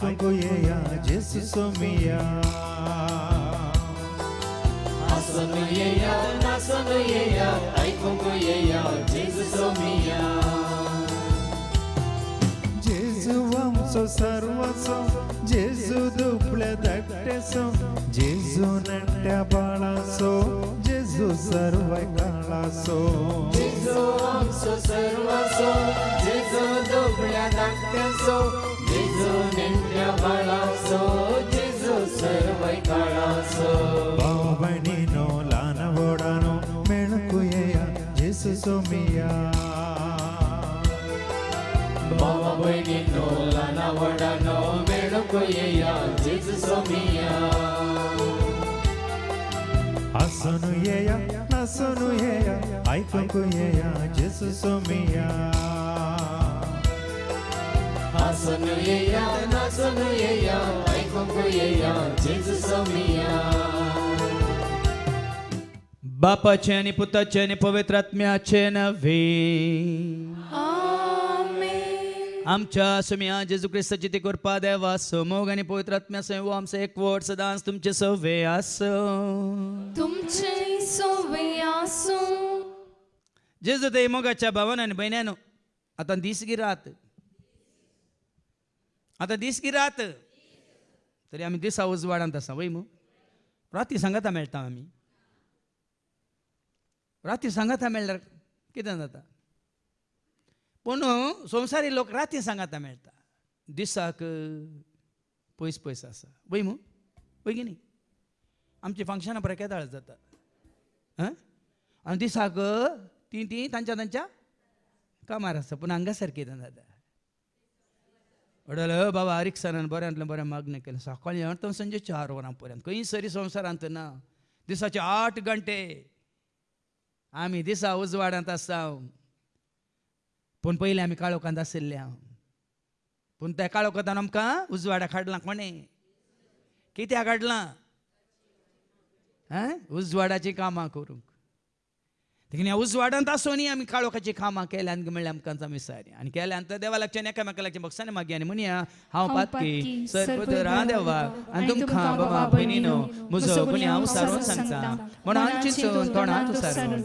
pangoyeya jesu somiya sumia Mama bengi no la na wada no Meru kuye ya jizu sumia Asanu ye ya, nasanu ye ya Aipaku ye ya, jizu sumia Asanu ye ya, nasanu ye ya Aipaku ye ya, jizu sumia बापाचे आणि पुताचे आणि पवित्र नव्हे आमच्या सुमी आज जेजू क्रिस्ताची कृपा देवा समोग आणि पवित्र आत्म्या संव एक वट सदांच तुमचे सोवे आसो तुमचे सोवे आसो जेजू ते मोगाच्या भावान आणि बहिण्यानो आता दिसगी रात आता दिसगी रात तरी आम्ही दिसा उजवाडांत असा वय मग राती सांगता मेळटा आम्ही राती सांगाता मेळ्ळ्यार कितें जाता पण संवसारी लोक राती सांगाता मेळटा दिसाक पयस पयस आसा वय मू वय गे न्ही आमची फंक्शनां जाता आं आनी दिसाक ती ती तांच्या तांच्या कामार आसा पूण हांगा कितें जाता अडल बाबा रिक्सानान बऱ्यांतलें बरें मागणें केलें सकाळी तो संजे चार वरां पर्यंत खंय सरी संवसारांत ना दिसाचे आठ घंटे आम्ही दिसा उजवाडांत आसाव पूण पयलीं आमी काळोखांत आशिल्ल्या पूण त्या काळोखांत आमकां उजवाडा काडलां कोणें कित्याक काडलां आं उजवाडाची कामां करूंक देखीन ह्या उजवाडांत आसोनी आमी काळोखाची कामां केल्यान म्हणल्यार आमकां जमिसारी आनी केल्यान तर देवा लागच्यान एकामेका लागच्या बक्षाने मागी आनी म्हणया हांव पातकी सरपुतरा देवा आनी तुमकां बाबा भयणीनो म्हजो गुन्यांव सारून सांगता म्हण हांव चिंतून तोंडात सारून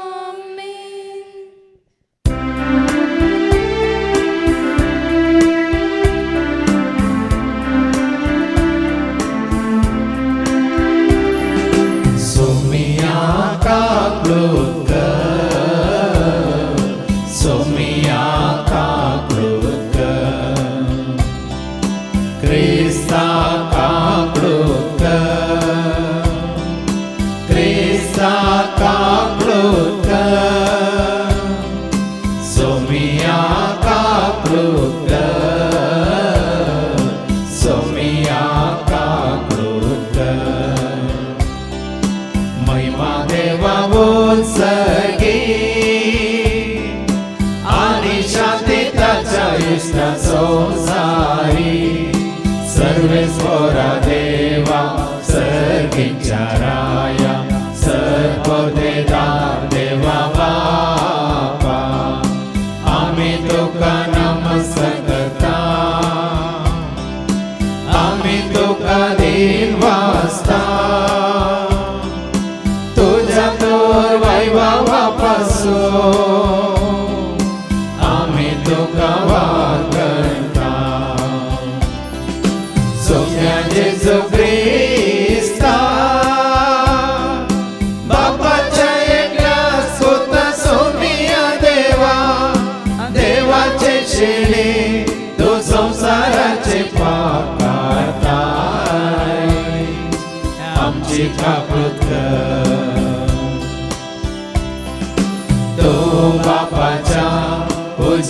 các luật 살다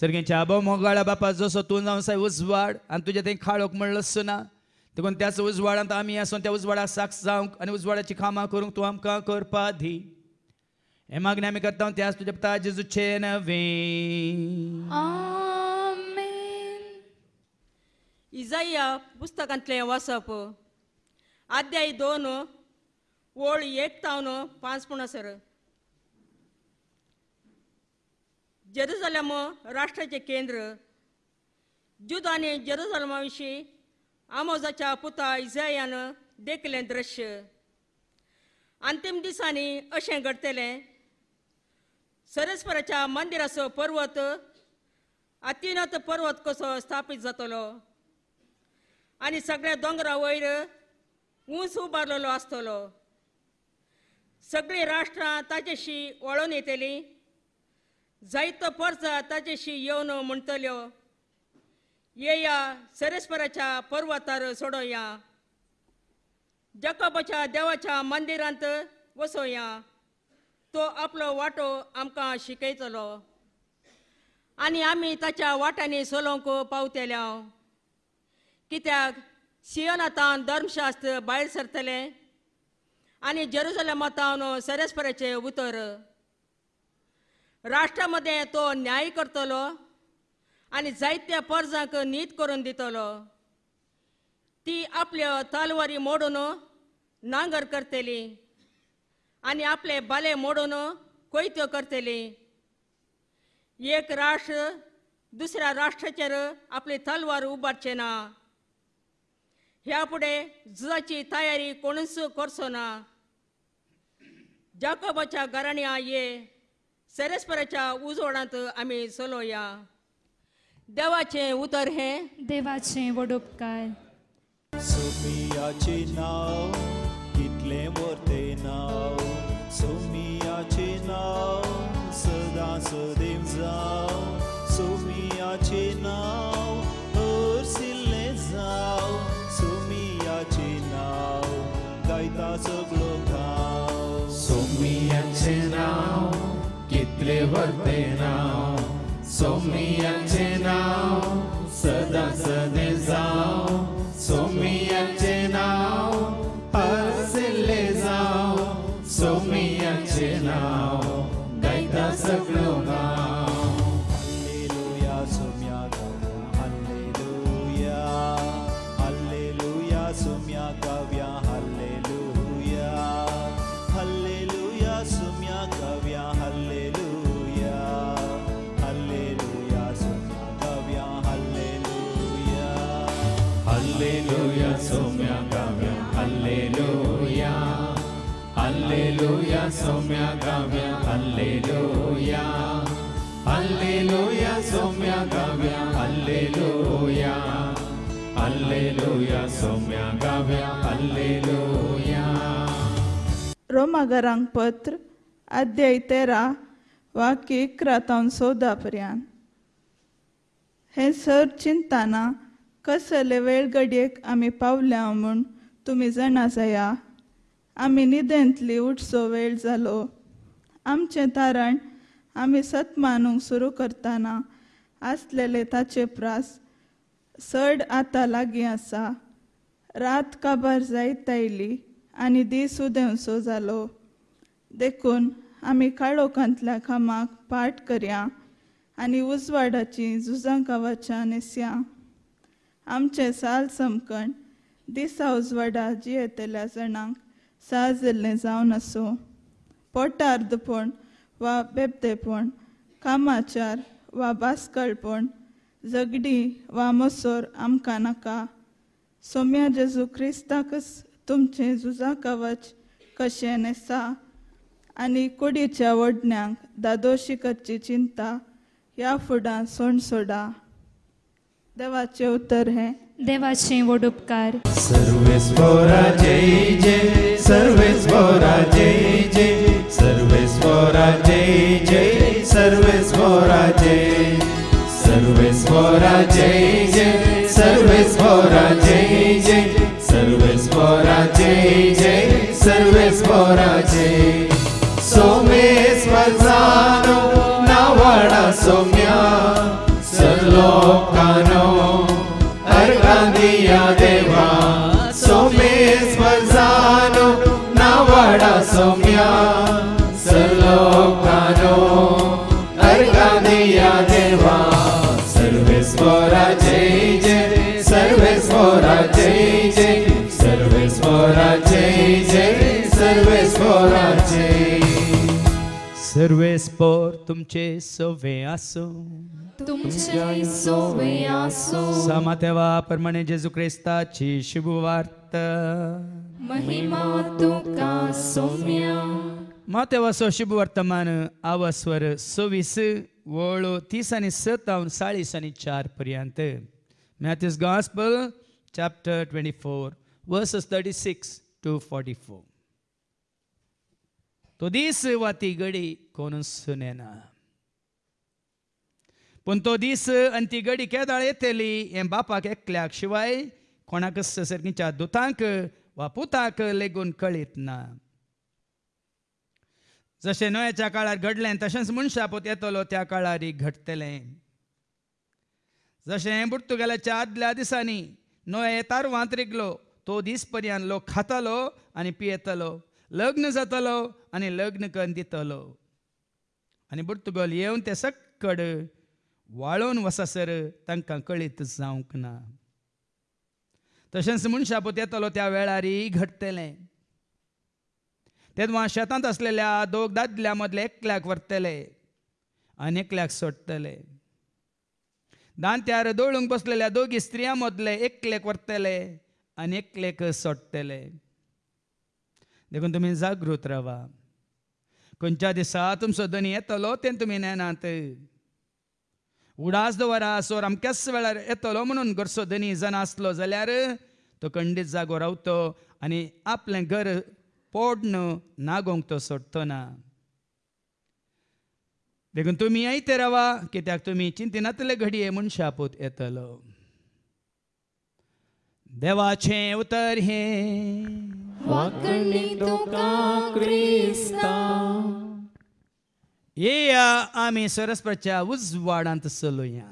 सारखें आबो मोगाळा बापा जसो तू जावन साय उजवाड आनी तुजें ते खाळोक म्हणलसो ना देखून त्याच उजवाडांत आमी आसून त्या उजवाडाक साक्ष जावंक आनी उजवाडाची कामां करूंक तूं आमकां करपा दी हे मागणे आमी करता त्याच तुज्या पिता जेजूचे नवे इजाया पुस्तकांतले वाचप आद्याय दोन ओळ एक तावन पांच पूण सर जेरुसलम राष्ट्राचे केंद्र जुदाने जेरुसलमाविषयी आमोजाच्या पुता इझायानं देखलें दृश्य अंतिम दिसांनी अशें घडतलें सरस्वराच्या मंदिराचो पर्वत अतिनत पर्वत कसो स्थापित जातलो आनी सगळ्या दोंगरा वयर ऊंच उबारलेलो आसतलो सगळीं राष्ट्रां ताचेशी वळून येतलीं जायतो पर्सा ताजेशी येवन म्हणटल्यो येया सरेस्वराच्या पर्वतार सोडोया जकोबाच्या देवाच्या मंदिरांत वसोया तो आपलो वाटो आमकां शिकयतलो आनी आमी ताच्या वाटांनी चलोवंक पावतल्या कित्याक सियोनातान धर्मशास्त्र भायर सरतले आनी जेरुजलेमातावन सरेस्पराचें उतर राष्ट्रामध्ये तो न्याय करतलो आणि जायत्या पर्जांक नीत करून दितलो ती आपल्यो तलवारी मोडून नांगर करतली आणि आपले बाले मोडून कोयत्यो करतली एक राष्ट्र दुसऱ्या राष्ट्राचेर आपली तलवार उबारचे ना ह्या पुढे जुजाची तयारी कोणूच करचो ना जाकोबाच्या घराण्या ये सरस्पराच्या उजवडांत आम्ही चलोया देवाचे उतर हे देवाचे काय सोमियाचे नाव कितले मोरते नाव सोमियाचे नाव सदा सदेव जाव सोमियाचे नाव हरसिल्ले जाव सोमियाचे नाव गायता सगळो गाव सोमियाचे नाव वर्तेनां सौम्यञ्चनां सदा सदे Alleluia, Somya Gavya, Alleluia. Alleluia, Somya Gavya, Alleluia. Alleluia, Somya Gavya, Alleluia. Alleluia, Somya Gavya, Alleluia. Roma Garang Patra, अध्याय तेरा वाक्य क्रतांशो दापर्यान हे सर चिंताना कसले वेळ आमी पावल्या म्हूण तुमी जाणा जाया आमी न्हिदेंतली उठसो वेळ जालो आमचें तारण आमी सत मानूंक सुरू करताना आसलेले ताचे प्रास सड आतां लागीं आसा रात काबार जायत आयली आनी दीस उदेंवसो जालो देखून आमी काळोखांतल्या कामाक पाठ करया आनी उजवाडाची जुजां गांवाच्या नेसया आमचे साल समकण दिसा उजवाडा जियेतल्या जाणांक सा जाल्लें जावन आसूं पोटार्दपण वा बेबतेपण कामाचार वा बासकळपण झगडी वा मसोर आमकां नाका सोम्या जेजू क्रिस्ताकच तुमचें झुजा कवच कशें नेसा आनी कुडीच्या वडण्यांक दादोशी करची चिंता ह्या फुडां सोण सोडा देवाचे उत्तर है देवाचे वडोपकार सर्वेश्वरा जय जय सर्वेश्वरा जय जय सर्वेश्वरा जय जय सर्वेश्वरा जय सर्वेश्वरा जय जय सर्वेश्वरा जय जय सर्वेश्वरा जय जय सर्वेश्वरा जय सोमेश्वर जानो नावाडा सोमे या देवा सौम्ये स्पर्शानो नावाडा सौम्या सर्वोकानो अर्गाने या देवा सर्वेश्वरा जय जय सर्वेश्वरा जय जय सर्वेश्वरा जय जय सर्वेश्वरा जय सर्वेश्वर तुमचे सवे आसूं सामा तेव्हा परमणे जेजू क्रिस्ताची शुभवार्त महिमा तुका सोम्या मा तेव्हा सो शुभ वर्तमान आवास्वर सव्वीस वळो तीस आणि सतावन चाळीस आणि चार पर्यंत Matthew's gospel chapter twenty four verse thirty six to forty four तो दीस वा ती घडी सुनेना पण तो दीस आनी ती घडी केदाळ येतली हे बापाक एकल्याक शिवाय कोणाक ससरकीच्या दुतांक वा पुताक लेगून कळीत ना जशें नोयाच्या काळार घडलें तशेंच मनशापोत येतलो त्या काळारी घडटलें जशें पुर्तुगालाच्या आदल्या दिसांनी न्हंय तारवांत रिगलो तो दीस पर्यंत लोक खातालो आनी पियेतलो लग्न जातलो आनी लग्न करून दितलो आनी बुडतुगोल येवन ते सक्कड वाळोवन वसासर तांकां कळीत जावंक ना तशेंच मनशापोत येतलो त्या वेळारी घडटलें तेद व शेतांत आसलेल्या दोग दादल्या मदले एकल्याक व्हरतले आनी एकल्याक सोडटले दांत्यार दोळूंक बसलेल्या दोगी स्त्रियां मदले एकलेक व्हरतले आनी एकलेक सोडटले देखून तुमी जागृत रावा खंयच्या दिसा तुमचो धनी येतलो तें तुमी नेनात उडास दवरा सोर अमक्याच वेळार येतलो म्हणून घरचो धनी जण आसलो जाल्यार तो खंडीत जागो रावतो आनी आपलें घर पोडन नागोंक तो सोडतो ना देखून तुमी आयते रावा कित्याक तुमी चिंतिनातले घडये म्हूण शापूत येतलो देवाचे उतर हे येया ఆమె స్వరస్పరచ उजवाडांत సొలుయా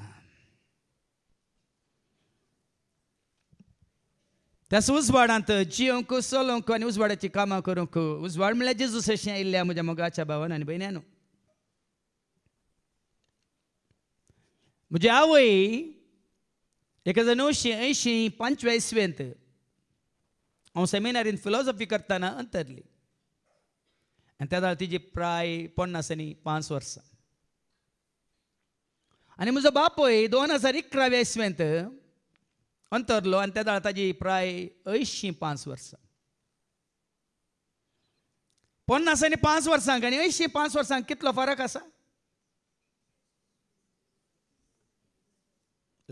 त्याच उजवाडांत जियोंकू सोलोंकू आनी उजवाडाची कामां करूंक उजवाड म्हळ्यार जेजूस अशें आयिल्ल्या म्हज्या मोगाच्या भावान आनी भयण्यान म्हजी आवय एक हजार णवशे अंयशीं पंचव्या इसवेंत हांव सेमिनारीन फिलॉसॉफी करताना अंतरली आणि त्या તે तिची प्राय पन्नास आणि पाच वर्ष आणि म्हजो बापूय दोन हजार इकराव्या इसवेंत अंतरलो आणि त्या दाळ ताजी प्राय अंयशीं पाच वर्सां पन्नास आणि पाच वर्सांक आणि अंयशीं पाच वर्सांक कितलो फरक आसा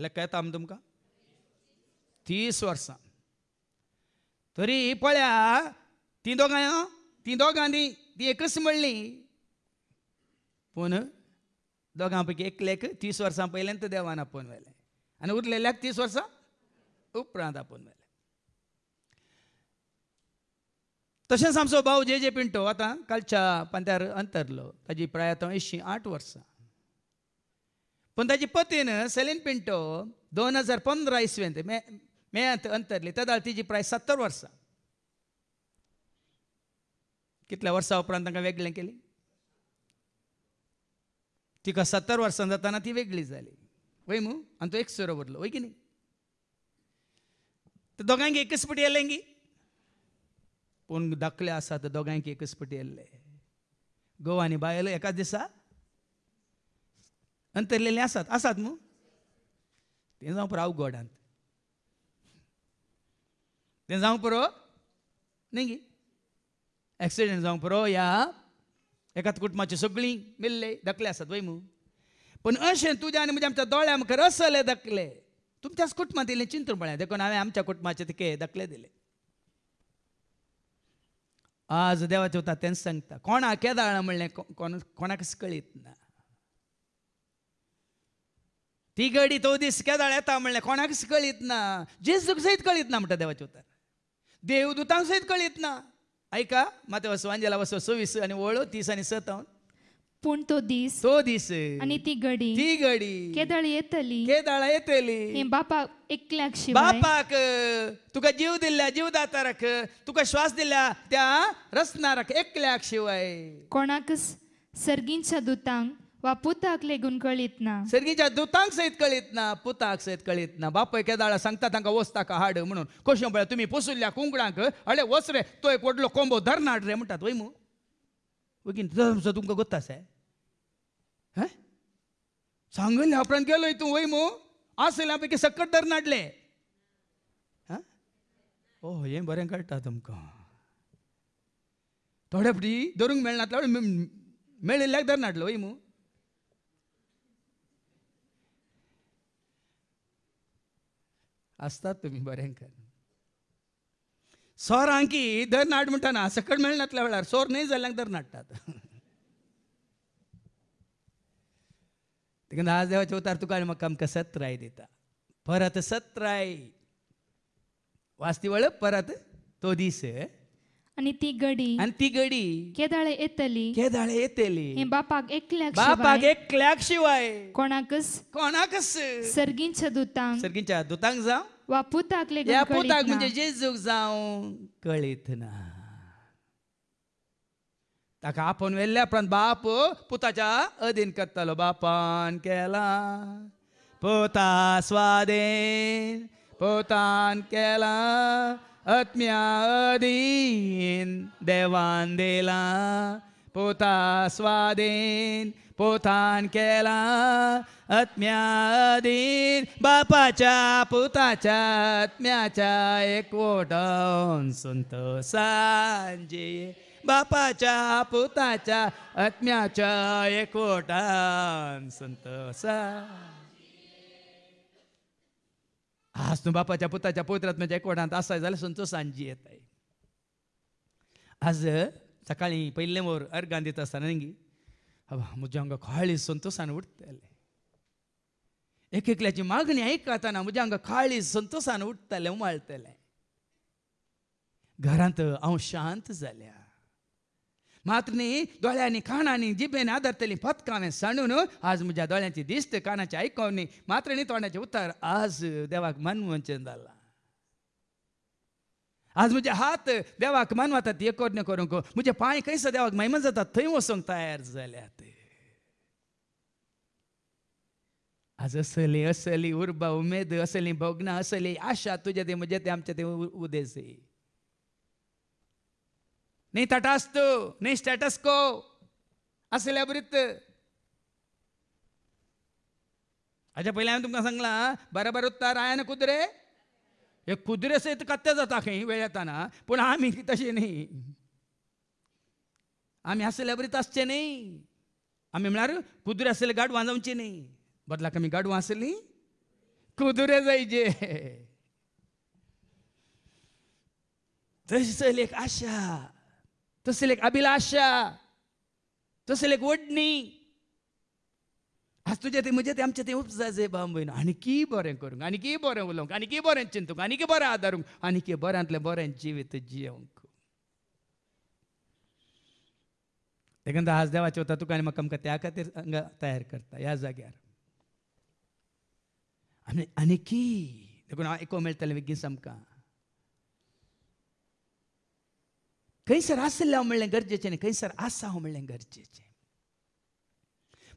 लेखा येता आमी तुमकां तीस वर्सां तरी पळया ती दोगांय ती दोगांनी ती एकच म्हणली पूण दोगां पैकी लेख तीस वर्सां पयल्यान तर देवान आपोवन व्हेलें आनी उरलेल्याक तीस वर्सां उपरांत आपोवन व्हेलें तशेंच आमचो भाव जे जे पिंटो आतां कालच्या पांत्यार अंतरलो ताजी प्रायत अंयशीं आठ वर्सां पूण ताजी पतीन सेलीन पिंटो दोन हजार पंदरा इसवेंत मे मेयांत अंतरली तेदाळ तिजी प्राय सत्तर वर्सां कितल्या वर्सा उपरांत तांकां वेगळें केलें तिका सत्तर वर्सां जाताना ती वेगळी जाली वय मू आनी तो एक सोरो उरलो वय की न्ही तर दोगांयक एकच पटी येलें गी पूण दाखले आसा तर दोगांयक एकच पटी येल्ले गोव आनी बायल एकाच दिसा अंतरलेले आसात आसात मू तें जावं पुरो गोडांत तें जावं पुरो न्ही गी एक्सिडेंट जावंक पुरो या एकाच कुटुंबाची सगळीं मिल्ले धकले आसात वय मू पूण अशें तुज्या आनी म्हज्या आमच्या दोळ्या मुखार असले धकले तुमच्याच कुटुंबांत दिले चिंतून पळया देखून हांवें आमच्या कुटुंबाचे तिके धकले दिले आज देवाचे उतर तेंच सांगता कोणा केदाळ म्हणलें कोण कोणाकच कळीत ना ती गडी तो दीस केदाळ येता म्हणलें कोणाकच कळीत ना जेजूक सयत कळीत ना म्हणटा देवाचे उतार देवदूतांक सयत कळीत ना ऐका माते वसवान वसव सव्वीस आणि वळो तीस आणि सत पूण तो दीस तो दिस आणि ती गडी ती गडी केदाळ येतली केदाळ येतली हे बापाक एकल्याक शिवाय बापाक तुका जीव दिल्या जीव रख तुका श्वास दिल्या त्या रख एकल्याक शिवाय कोणाक सर्गींच्या दूतांक वा पुताक लेगून कळीत ना सर्गीच्या दुतांक सहित ना पुताक सहित ना बापय केदाळा सांगता तांकां का हाड म्हणून कशें पळय तुमी पोसुल्ल्या कुंकणांक अडे वस रे तो एक व्हडलो कोंबो धरनाड रे म्हणटात वय मू वगीन धर्मचो तुमकां गोत्ता आसा सांगले सांगल्या उपरांत तू तूं वय मू आसल्या पैकी सकट धरनाडले हं ओ हें बरें कळटा तुमकां थोडे फटी धरूंक मेळनातल्या मेळिल्ल्याक धरनाडलो वय मू असतात तुम्ही बऱ्यांक सोर हांकी धर नाट ना सकट मेळनातल्या वेळार सोर न्हय जाल्ल्यांक दर नाडटात तिकडे आज देवाचे उतार तुका आणि म्हाका आमकां सत्राय देता परत सत्राय वास्ती परत तो दिस आणि ती गडी आणि ती गडी केदाळे येतली केदाळे येतली हे बापाक एकल्याक बापाक एकल्याक शिवाय कोणाकच कोणाकच सर्गींच्या दुतांग सर्गींच्या दुतांक जाव वा पुताकले या पुताक म्हणजे जेजूक जावं कळीत ना ताका आपण वेल्ल्या उपरांत बाप पुताच्या अधीन करतालो बापान केला पोता स्वादेन पोतान केला आत्म्या अधीन देवान दिला पोता स्वाधीन पोतान केला आत्म्या अधीन बापाच्या पुताच्या आत्म्याच्या एकवटन सुंत सांजे बापाच्या पुताच्या आत्म्याच्या सुंत सा आज तूं बापाच्या पुताच्या पवित्रात म्हज्या एकवटांत असाय जाल्यार संचो सांजी येताय आज सकाळीं पहिले मोर अर्गान दिता आसतना न्ही म्हज्या हांगा खाळी संतोसान उठताले एक एकल्याची मागणी आयकताना म्हज्या हांगा खाळी संतोसान उठताले उमाळतले घरांत हांव शांत जाल्या मातनी दोळ्यांनी कानांनी जिबेने आदरतली फतकावें सणून आज म्हज्या दोळ्यांची दिश्ट कानाची मात्र मात्रणी तोंडाचे उतार आज देवाक मनवचन झाला आज म्हजे हात देवाक मानवतात करून करूंक मुझे पाय खंयसर देवाक मैमन जातात थंय वसून तयार जाल्यात आज असली असली उर्बा उमेद असली भोगना असली आशा तुझ्या ते म्हणजे ते आमच्या ते उदेसी नहीं तटास्तु नहीं स्टेटस को असल्यावृत्त अच्छा पहिले हांवें तुमकां सांगला बराबर उत्तर आयन कुदरे हे कुदरे सयत कत्ते जाता खंय वेळ येताना पूण आमी तशें न्ही आमी असल्यावरीत आसचे न्ही आमी म्हळ्यार कुदरे आसले गाड जावची न्ही बदलाक आमी गाडवां आसली कुदरे जायचे तशी एक आशा तसलेक अभिलाषा तसलेक वडणी आज तुझे ते म्हणजे ते आमचे ते उपजाचे बाम भयण की बरें करूंक आणखी बरें उलोवंक आणखी बरें चिंतूंक आणखी बरें आदारूंक आणखी बऱ्यांतलें बरें जिवीत जियेवंक देखून आज देवाचे वता तुका आनी म्हाका आमकां त्या खातीर हांगा तयार करता ह्या जाग्यार आनी आनी की देखून हांव ऐकूंक मेळटलें विगीस आमकां खंयसर हांव गरजेचें ಆಸಲ್ಲ खंयसर आसा हांव म्हणलें गरजेचें ಗರ್ಜೆಚೆ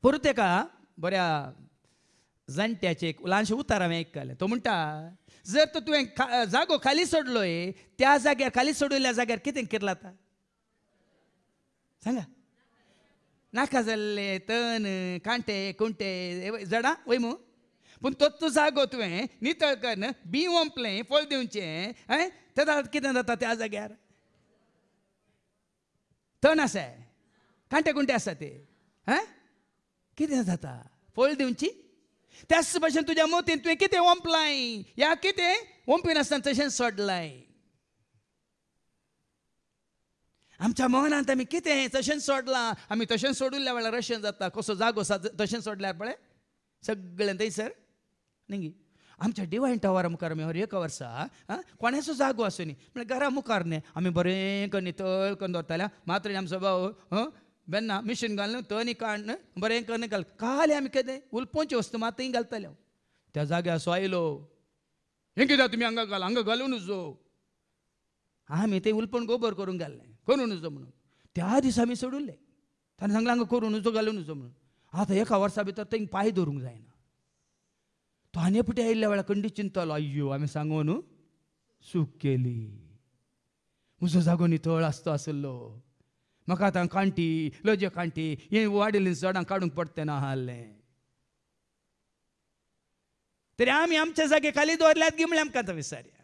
ಪೊರುತೆಕ बऱ्या जाणट्याचे एक ल्हानशें उतार हांवें आयकलें तो म्हणटा जर तर तुवें जागो खाली सोडलोय त्या जाग्यार खाली सोडिल्ल्या जाग्यार कितें केल्लां आतां सांगा नाका जाल्ले तण कांटे कुंटे जडां वय मू पूण तो तूं जागो तुवें नितळ कर बी ओंपलें फळ दिवचें हय कितें जाता त्या जाग्यार तण असं आहे कांटे कुंटे असतात ते हां किती जाता पोळी देऊनची त्याच भशेन तुझ्या मोतीन तुवें कितें ओंपलाय या कितें ओंपी नासतना तशें सोडलाय आमच्या मनांत आमी कितें तशें सोडलां आमी तशें सोडुल्ल्या वेळार रशियन जाता कसो जागो तशें सोडल्यार पळय सगळें थंयसर न्ही आमच्या डिवायन टावारा मुखार आमी हर एक वर्सा कोणाचो जागो आसूनी म्हणल्यार घरा मुखार न्ही आमी बरें करून तळ करून दवरताल्या मात्र आमचो भाऊ बेन्ना मिशीन घाल न्हू तनी काण बरें करून घाल काले आमी केदें उलपोवची वस्तू मात थंय त्या जाग्यार असो आयलो हे कित्याक तुमी हांगा घाल हांगा घालून जो आमी ते उलपण गोबर करून घाल्लें करून जो म्हणून त्या दिसा आमी सोडुल्ले ताणें सांगलें हांगा करून जो घालून जो म्हणून आतां एका वर्सा भितर थंय पांय दवरूंक जायना తానెప్పుడు వెళ్ళేవాళ్ళ కండిచింతాలు అయ్యో ఆమె సంగోను केली मुझो जागो नितळ असतो आसलो म्हाका आतां कांटी लज्यो कांटी हे वाडिल्लीं झाडां काडूंक ना हाले तरी आमी आमच्या जागे खाली दवरल्यात गे म्हणल्यार आमकां विसारया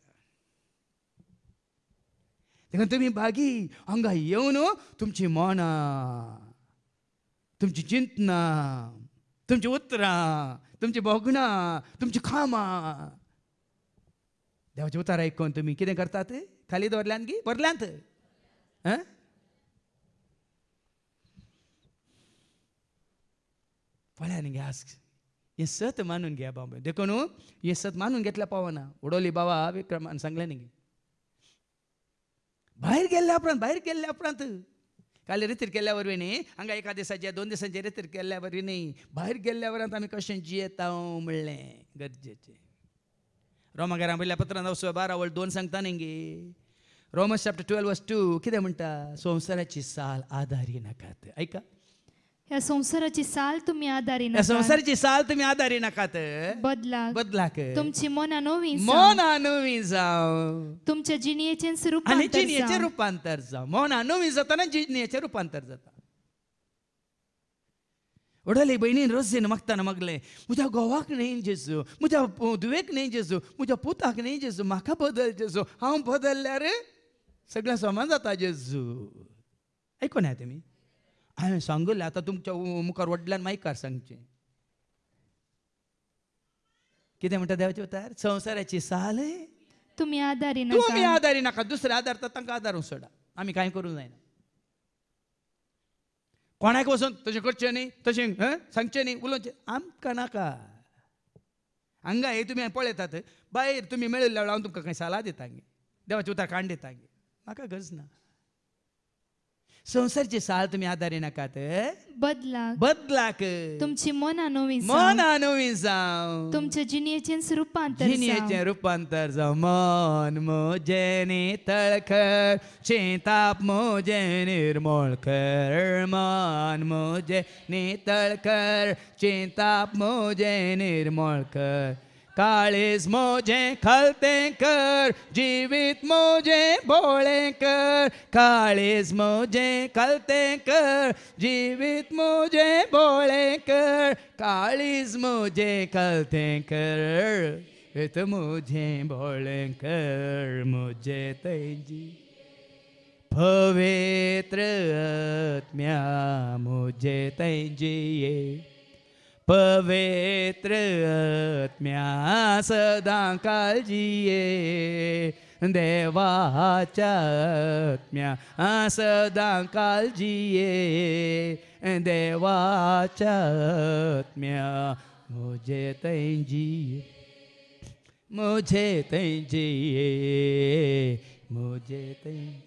देखून तुमी बागी हांगा येवन हो, तुमची मनां तुमची चिंतना तुमची उतरां तुमची बोगणां तुमची खामा देवाचे उतार आयकोन तुम्ही कितें करतात खाली दवरल्यान की व्हरल्यांत पळ्यान घे आस हे सत मानून घ्या बाबा देखून हो, हे सत मानून घेतल्या पावना उडोली बाबा विक्रमान सांगलें न्ही भायर गेल्ल्या उपरांत भायर गेल्ल्या उपरांत काल रितीर केल्यावर न्ही हांगा एका दिसाचे दोन दिसांचे रितीर केल्यावर न्ही भायर गेल्ल्यावर आमी कशें जियेता म्हणलें गरजेचें रोमागारा वयल्या पत्रान नवसो बारा वळ दोन सांगता न्ही गे Romans chapter twelve verse two कितें म्हणटा संवसाराची साल आदारी नाकात आयका या संसाराची साल तुम्ही आधारी नका संसाराची साल तुम्ही आधारी नकात बदला बदला तुमची मन नवी मन नवी जाव तुमच्या जिनियेचे रूपांतर आणि जिनियेचे रूपांतर जाव मन अनुवी जाताना जिनियेचे रूपांतर जाता ओढले बहिणीन रोजीन मागताना मागले मुझ्या घोवाक न्ही जेजू मुझ्या दुवेक न्ही जेजू मुझ्या पुताक न्ही जेजू म्हाका बदल जेजू हांव बदलल्यार सगळें समान जाता जेजू ऐकून या तुम्ही हांवें सांगले आतां तुमच्या मुखार वडल्यान मायकार सांगचें कितें म्हणटा देवाचे उतार संवसाराची साल तुम्ही आदारी नका तुम्ही आदारी नाका दुसरे आदार तर तांकां आदार सोडा आमी कांय करूंक जायना कोणाक वचून तशें करचें न्ही तशें सांगचें न्ही उलोवचें आमकां नाका हांगा हे तुमी पळयतात भायर तुमी मेळिल्ल्या वेळा हांव तुमकां कांय सलाह दिता गे देवाचे उतार काण दिता गे म्हाका गरज ना संसारची साल तुम्ही आधारे नकात बदला बदलाक तुमची मन नवीन मन नवीन जाव तुमच्या जिनियेचे रूपांतर जिनियेचे रूपांतर जाव मन मोजेने तळखर शेताप मोजे निर्मोळ कर मन मोजे ने तळखर शेताप मोजे निर्मोळ कर काळीस मोजे खलते कर जीवित मोजे बोळे कर काळीस मोजे खलते कर जीवित मोजे बोळे कर कालीज मोजे खलते कर इत मुझे बोळे कर मुझे तैजी पवित्र आत्म्या मुझे तैजिए पवित्र आत्म्या सदा काळजी देवाच्या आत्म्या सदा काळजी देवाच्या आत्म्या मुझे तैजी मुझे तैजी मुझे तैजी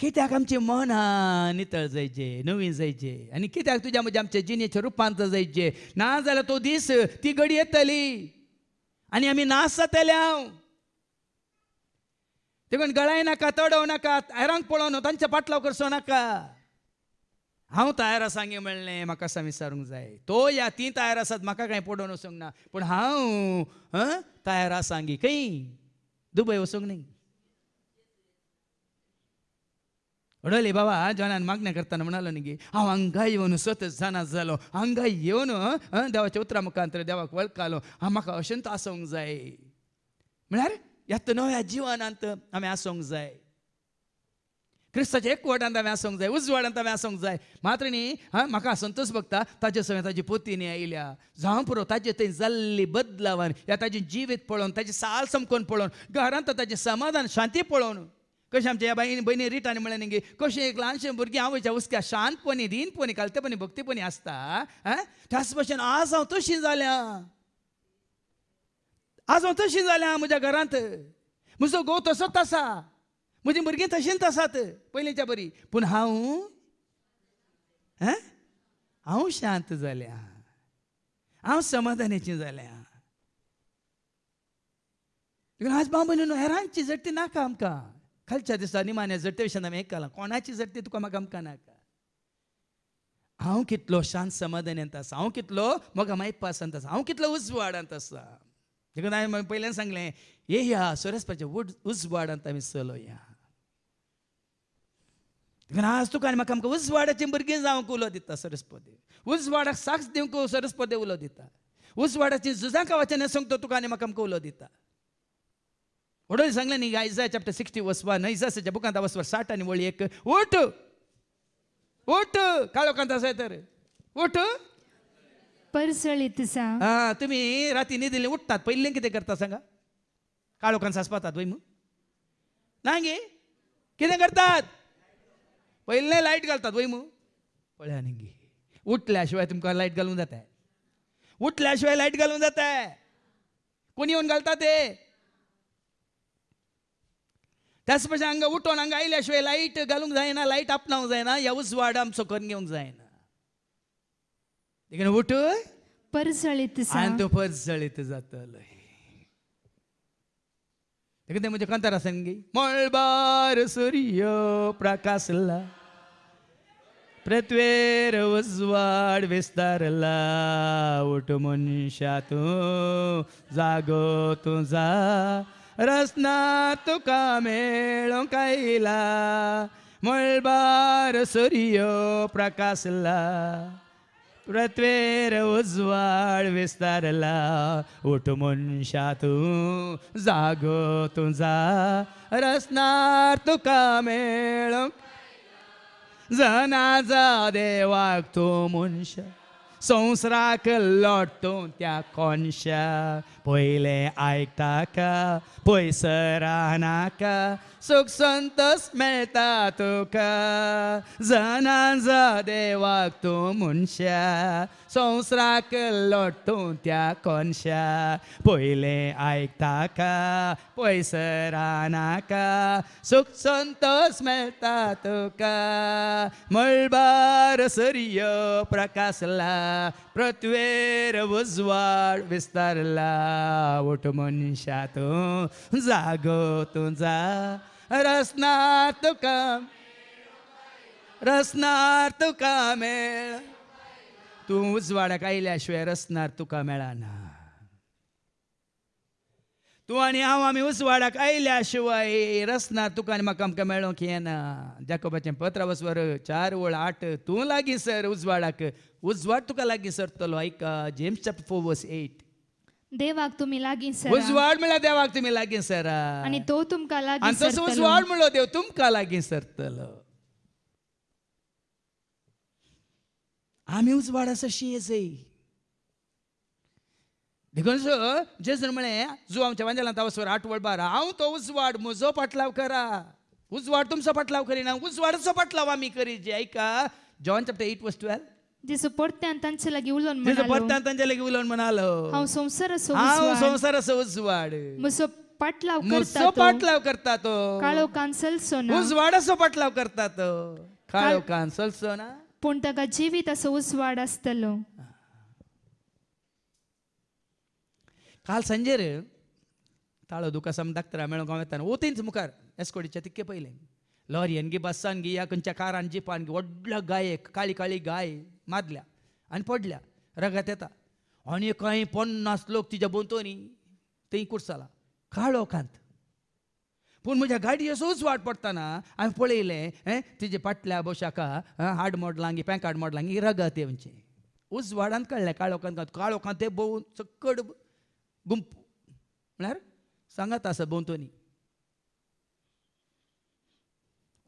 कित्याक आमची मन नितळ जायचे नवीन जायचे आनी कित्याक तुज्या म्हज्या आमच्या रूपांतर रुपांतर जायचे ना जाल्यार तो दीस ती घडी येतली आनी आमी नास जातले हो, हांव देखून गळाय नाका तडोव नाका आयरांक पळोवन तांच्या पाटलाव करसो नाका हांव तयार आसा सांगे म्हणलें म्हाका विसारूंक जाय तो या ती तयार आसात म्हाका कांय पडून वचूंक ना पूण हांव तयार आसा सांगी खंय दुबय वचूंक न्ही बाबा ಬಾಬಾ ಜನ ಮಗ್ನ ಕರ್ತಾನೆ ನನಗೆ ಅವ ಹಂಗ ಇವನು ಸ್ವತಃ जाना झालो ಹಂಗ ಇವನು ದೇವ ಚೌತ್ರ ಮುಖಾಂತರ देवाक वळखालो ಆ म्हाका अशें आसूंक जाय म्हळ्यार येता नव्या जिवनांत आमी आसूंक जाय एक एकवटांत हांवें आसूंक जाय उजवाडांत हांवें आसूंक जाय मात्र न्ही म्हाका संतोश भोगता ताचे सवय ताजी पोतींनी आयल्या जावं पुरो ताजे थंय जाल्ली बदलावान या ताजें जिवीत पळोवन ताजें साल समकोन पळोवन घरांत ताजें समाधान शांती पळोवन कशें आमच्या बाईन बहिणी रिटान म्हळ्यार न्ही कशें एक ल्हानशें भुरगें आवयच्या उसक्या शांतपणी दिनपणी कालतेपणी भक्तीपणी आसता आं त्याच भशेन आज हांव तशी जाल्या आज हांव तशी जाल्या म्हज्या घरांत म्हजो घोव तसोच आसा म्हजी भुरगीं तशींच आसात पयलींच्या बरी पूण हांव हांव शांत जाल्या हांव समाधानाची जाल्या आज बाबा न्हू हेरांची झडटी नाका आमकां खालच्या दिसांनी निमाने जडते विशें आमी एक काला कोणाची जडटी तुका म्हाका आमकां नाका हांव कितलो शांत समाधानांत आसा हांव कितलो म्हाका मायप आसांत आसा हांव कितलो उजवाडांत आसा देखून हांवें पयल्यान सांगलें हे या सोरेसपाचे वूड उजवाडांत आमी चलो या देखून आज तुका आनी म्हाका आमकां उजवाडाचीं भुरगीं जावंक उलो दिता सरस्पदे उजवाडाक साक्ष दिवंक सरस्पदे उलो दिता उजवाडाची जुजांका वचन सांगता तुका आनी म्हाका आमकां उलो दिता ಒಡೋದು सांगले ಈಗ Isaiah chapter sixty verse one Isaiah ಸಜ ಬುಕಂತ साठ ವರ್ ಸಾಟ एक ಒಳ್ಳಿ ಏಕ್ ಓಟು ಓಟು ಕಾಳೋಕಂತ तर परसळीत सा तुम्ही राती निधी उठतात पहिले किती करता सांगा काळोखान सासपातात वै मग गी किती करतात पहिले लाईट घालतात वै मग पळ्या निंगी उठल्याशिवाय तुमका लाईट घालून जाताय उठल्याशिवाय लाईट घालून जाताय कोणी येऊन घालतात ते त्याच पयशे हांगा उठून हांगा आयल्या शिवाय लायट घालूंक जायना लायट आपणावंक जायना ह्या उजवाड आमचो करून घेवंक जायना उठ परजळीत आनी तो परजळीत जातलो ते म्हणजे कांतार आसा गे मळबार सूर्य प्रकाशला प्रत्वेर उजवाड विस्तारला उठ मनशा तूं जागो जा रसना तुका मेळो कैला मळबार सूर्य प्रकाशला प्रत्वेर उजवाळ विस्तारला उठ मनशा तू जागो तुझा रसनार तुका जना जा देवाक तू मनशा संवसाराक लोटतो त्या कोनशा पहिले ऐकता का पयसरा नाका सुख संतस मेळटा तुका जना जा देवाक तूं मनशा संवसाराक लोट त्या कोनशा पयलें आयकताका पयसरा नाका सुख संतोष मेळटा तुका मळबार सर्य प्रकाशला पृथ्वेर उजवाड विस्तारला उठ मनशा तूं जागो तूं रसना तुका रसनार तुका मेळ तू उजवाडाक आयल्याशिवाय रसनार तुका मेळना तू आणि हांव आमी उजवाडाक आयल्या शिवाय रसना तुका आनी म्हाका आमकां मेळोंक येना जाकोबाचें पत्र वसवर चार वळ आठ तूं लागीं सर उजवाडाक उजवाड तुका लागीं सरतलो आयका James chapter four verse eight तुम्ही वाड ಮಿಲಾಗಿಸರ देवाक तुम्ही ದೇವಾಗ್ತು सर आणि तो तुमका लागी आणि तसं उजवाड म्हणलो देव तुमका सर लागी सरतलो आमी उजवाड आसा शियेसई देखून जेजर म्हळें जो आमच्या वांजलांत वसवर आठवड बारा हांव तो उजवाड म्हजो पाटलाव करा उजवाड तुमचा पाटलाव उज उजवाडाचो पाटलाव आम्ही करी जे ऐका John chapter eight verse twelve దిసుపొర్తెంతంచెల గివులోన్ మనాలో దిసుపొర్తెంతంచెల గివులోన్ మనాలో హౌ సంసార సోగుసువాడు హౌ సంసార సోగుసువాడు ముసో पाटलाव करतात मुसो पाटलाव तो काळो कांसल सोना असो पाटलाव तो काळो कांसल सोना पूण ताका जिवीत असो उसवाड आसतलो काल संजेर ताळो दुका सम तर मेळो गांव येताना ओतींच मुखार एस्कोडीच्या तिक्के पयलें लॉरियन गी बसान गी या खंयच्या कारान जिपान गी व्हडलो गायक काळी काळी गाय मारल्या आणि पडल्या रगात येता आणि काही पन्नास लोक तिच्या बोंतोनी थंय कुडसाला काळो खांत पूण म्हज्या गाडये सोच वाट पडटना हांवें पळयलें हें तिजे पाटल्या बोशाका हाडमोड लांगी हाड मोड लांगी रगत येवचें म्हणजे. उजवाडान कळ्ळें काळोखांत काळोखांत ते भोवून सकड गुंप म्हळ्यार सांगात आसा भोंवतणी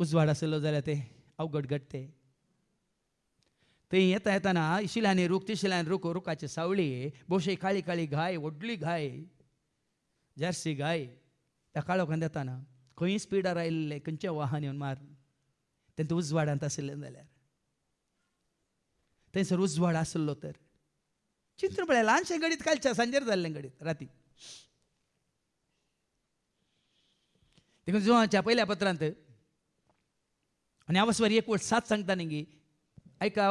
उजवाड आसलो जाल्यार ते अवघड ते येता येताना शिलाने रुख तिशिलान शिलाने रुख रुखाचे सावळी बोशे काळी काळी घाय व्हडली घाय जर्सी घाय त्या काळोखान येताना खंय स्पिडार आयिल्ले खंयचे वाहन येवन मार तेंत उजवाडांत आशिल्लें जाल्यार थंयसर उजवाड आसलो तर चित्र म्हळ्यार ल्हानशें गणीत कालच्या सांजेर जाल्लें गणीत राती देखून जुवाच्या पयल्या पत्रांत आनी हांव एक वट सात सांगता न्ही ऐका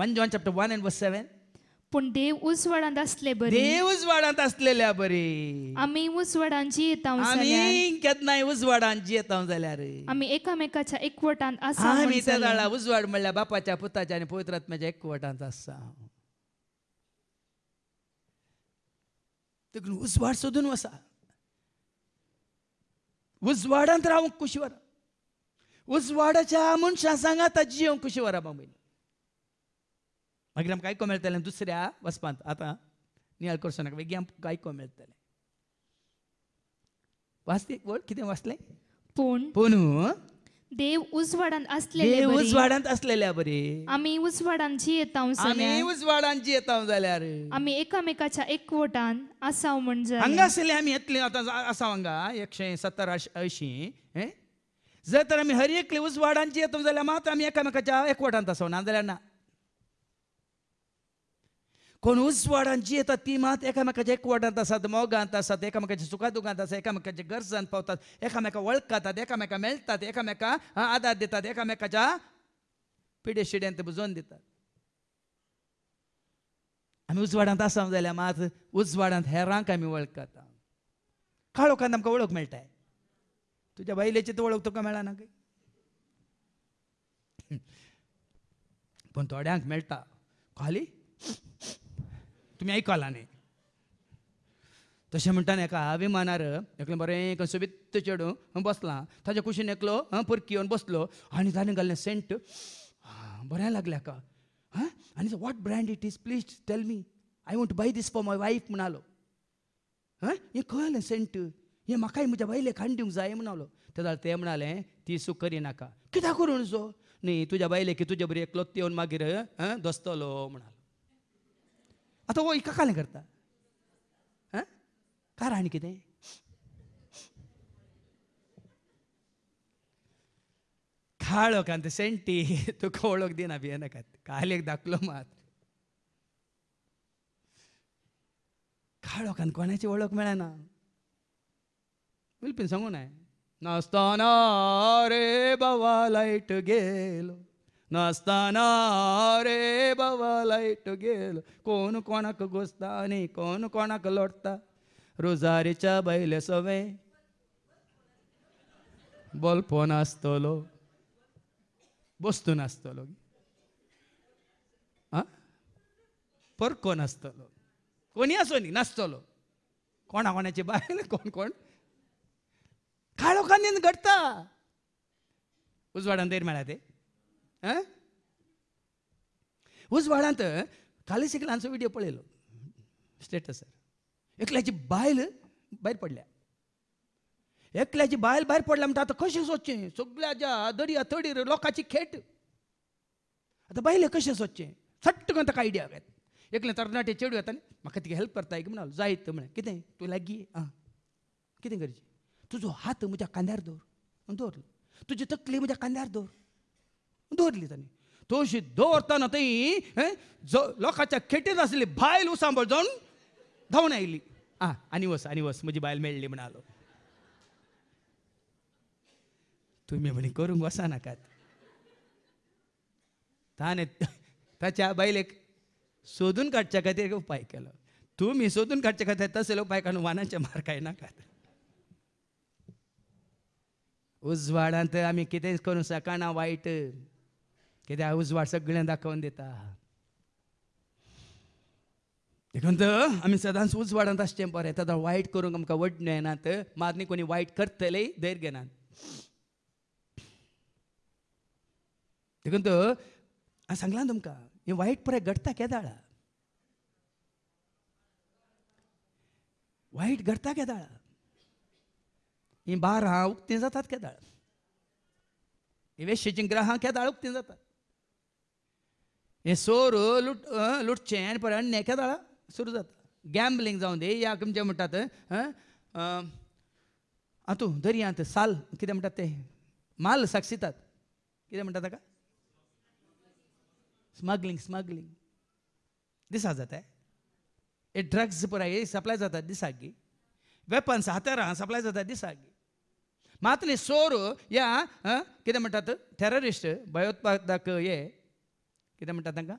one John chapter one and verse seven पूण देव उजवाडांत असले बरे देव उजवाडांत असलेल्या बरे आमी उजवाडांची येताव जाल्यार आम्ही केन्नाय उजवाडांची येता जाल्यार आमी एकामेकाच्या एकवटांत आसा आम्ही त्या उजवाड म्हणल्यार बापाच्या पुताच्या आनी पवित्रात्म्याच्या एकवटांत आसा उजवाड सोदून वसा उजवाडांत रावंक कुशी वरा उजवाडाच्या मनशां सांगा ताजी येवंक कुशी वरा बाबा मागीर आमकां आयको मेळटलें दुसऱ्या वचपांत आतां नियाळ करचो नाका बेगीन आमकां आयको मेळटलें वाचते वळ कितें वाचलें पूण पूण देव उजवाडांत असलेले देव उजवाडांत असलेल्या बरे आमी उजवाडांची येता आमी उजवाडांची येता जाल्यार आमी एकामेकाच्या एकवटान आसाव म्हणजे आसले आमी येतले आतां आसाव हांगा एकशे सत्तर अंयशीं जर तर आमी हर एकले उजवाडांची येता जाल्यार मात आमी एकामेकाच्या एकवटांत आसाव ना जाल्यार ना कोण जी येतात ती मात एकामेकाच्या एकवटांत असतात मोगांत असतात एकामेकाच्या सुखादुखांत असतात एकामेकाचे गरजांत पावतात एकामेका वळखतात एकामेका मेळतात एकामेका आदार देतात एकामेकाच्या पिडे शिड्यांत बुजोवन दितात आमी उजवाडांत आसा जाल्यार मात उजवाडांत हेरांक आमी वळखतात काळोखांत आमकां वळख मेळटाय तुज्या बायलेची तर वळख तुका मेळना काय पूण थोड्यांक मेळटा खाली तुम्ही ऐकला नाही तशें म्हणटा एका अभिमानार एकलो बरें सोबीत चेडूं बसलां ताज्या कुशीन एकलो परकी येवन बसलो आनी ताणें घाल्लें सेंट बरें लागलें हाका हां आनी what brand it is please tell me I want buy this for my wife म्हणालो हां हें कळलें सेंट हें म्हाकाय म्हज्या बायलेक खाण दिवंक जाय म्हणालो तेका तें म्हणालें ती सुख नाका कित्याक करून जो न्ही तुज्या बायलेक तुज्या बरी एकलो येवन मागीर दसतलो म्हणालो आता वो इका काले करता का कार आणि कितें काळ ते सेंटी तुका वळख दिना काल कालेक दाखलो मात खाळो कोणाची वळख ना विलपीन सांगू नाय नास्ताना रे बाबा लाईट गेलो नसताना रे बाबा लाईट गेल कोण कोणाक घुसता आणि कोण कोणाक लोटता रोजारीच्या बैले सवे बोलपो नासतलो बसतो नासतलो आं परको नासतलो कोणी असो न्ही नासतलो कोणा कोणाची बायल कोण कोण काळोखांनी घडटा उजवाडान देर मेळा ते உசுவாடாந்த खाली ஆன்சர் व्हिडिओ पळयलो स्टेटस एकल्याची बायल भायर पडल्या एकल्याची बायल भायर पडल्या म्हणटा आतां कशें सोदचें ज्या दर्या तडीर लोकांची खेट आतां बायले कशें सोदचें सट्ट करून ताका आयडिया घेत एकलें तरणाटे चेडू येता न्ही म्हाका तिका हेल्प करता एक म्हणालो जायत म्हळें कितें तूं लागी आं कितें करचें तुजो हात म्हज्या कांद्यार दवर दवरलो तुजी तकली म्हज्या कांद्यार दवर दवरली ताणी तोशी दवरतना थंय लोकांच्या खेटेत आसली बायल उसांबळ जाऊन धावून आयली आ आनी वस आनी वस म्हजी बायल मेळ्ळी म्हण आलो तुमी म्हणी करूंक वसनाकात ताणें ताच्या बायलेक सोदून काडच्या खातीर उपाय केलो तुमी सोदून काडच्या खातीर तसले उपाय काढून वानाचे मार काय नाकात उजवाडांत आमी किती करू शकना वायट त्या उजवाड सगळ्यांक दाखोवन देता देखून तर आमी सदांच उजवाडांत आसचें बरें ताका वायट करूंक आमकां वडण येनात मारनी कोणी वायट करतले धैर घेनात देखून तर हांव सांगलां तुमकां हें वायट पुराय घडटा केदाळा वायट घडटा केदाळा ही बार हा उक्तीं जातात केदाळ हे वेशीचीं ग्रहां केदाळ उक्तीं जातात हे सोर लुट लुटचे आणि पर नेक्या सुरू जाता गॅम्बलिंग जाऊन दे या तुमचे म्हणटात हातूं दर्यांत साल किती म्हणटात ते माल साक्षितात किती म्हणतात का स्मगलिंग स्मगलिंग दिसा जाता हे ड्रग्स पुराय सप्लाय जातात दिसागी वेपन्स हातारां सप्लाय जातात दिसागी मात न्ही सोर या किती म्हणतात टेररिस्ट भयोत्पादक हे कितें म्हणटा तांकां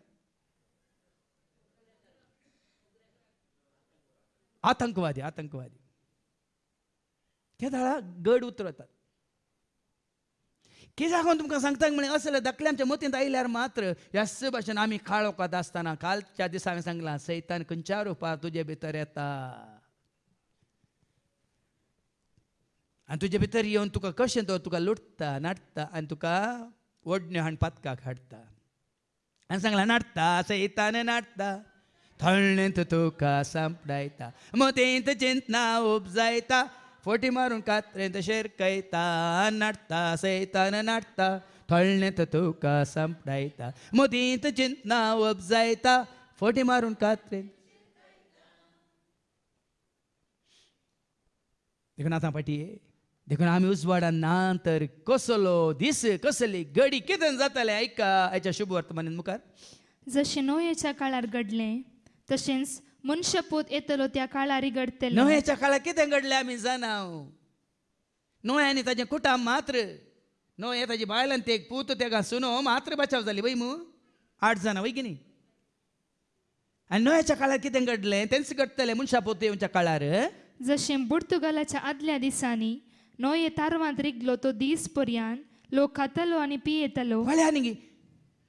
आतंकवादी आतंकवादी ते गड उतरतात कितें लागून तुमकां सांगता म्हणे असले दकल्यांच्या मतींत आयल्यार मात्र ह्या भाशेन आमी काळ वखद आसतना कालच्या दिसा हांवें सांगलां सैतान खंयच्या रुपार तुजे भितर येता आनी तुजे भितर येवन तुका कशें तो तुका लुटता नाटता आनी तुका ओडण्यो पातकाक हाडटा आणि सांगला नाटता सैतान नाटता थळणेंत तुका सांपडायता मतेंत चिंतना उपजायता फोटी मारून कात्रेंत शेर कैता नाटता सैतान नाटता थळणेंत तुका सांपडायता मतींत चिंतना उपजायता फोटी मारून कात्रेंत एकनाथा पाटी देखून आमी उजवाडा ना तर कसलो दीस कसली घडी कितें ऐका आयका आयच्या शुभवर्तमानान मुखार जशें नोयेच्या काळार घडलें तशेंच मनशपूत येतलो त्या काळारय घडतले नोयेच्या काळार कितें घडलें आमी जाणा नोय आनी कुटा कुटाम मात्र नोये ताजी बायलान ते पूत तेगा सुनो मात्र बचाव जाली वय मू आठ जाणां वय की न्ही आनी नोयाच्या काळार कितें घडलें तेंच घडटलें मनशापोत येवच्या काळार जशें बुर्तुगालाच्या आदल्या दिसांनी Noi ietarvan trigloto dis porian, lo katalo ani pietalo. Valyanigi.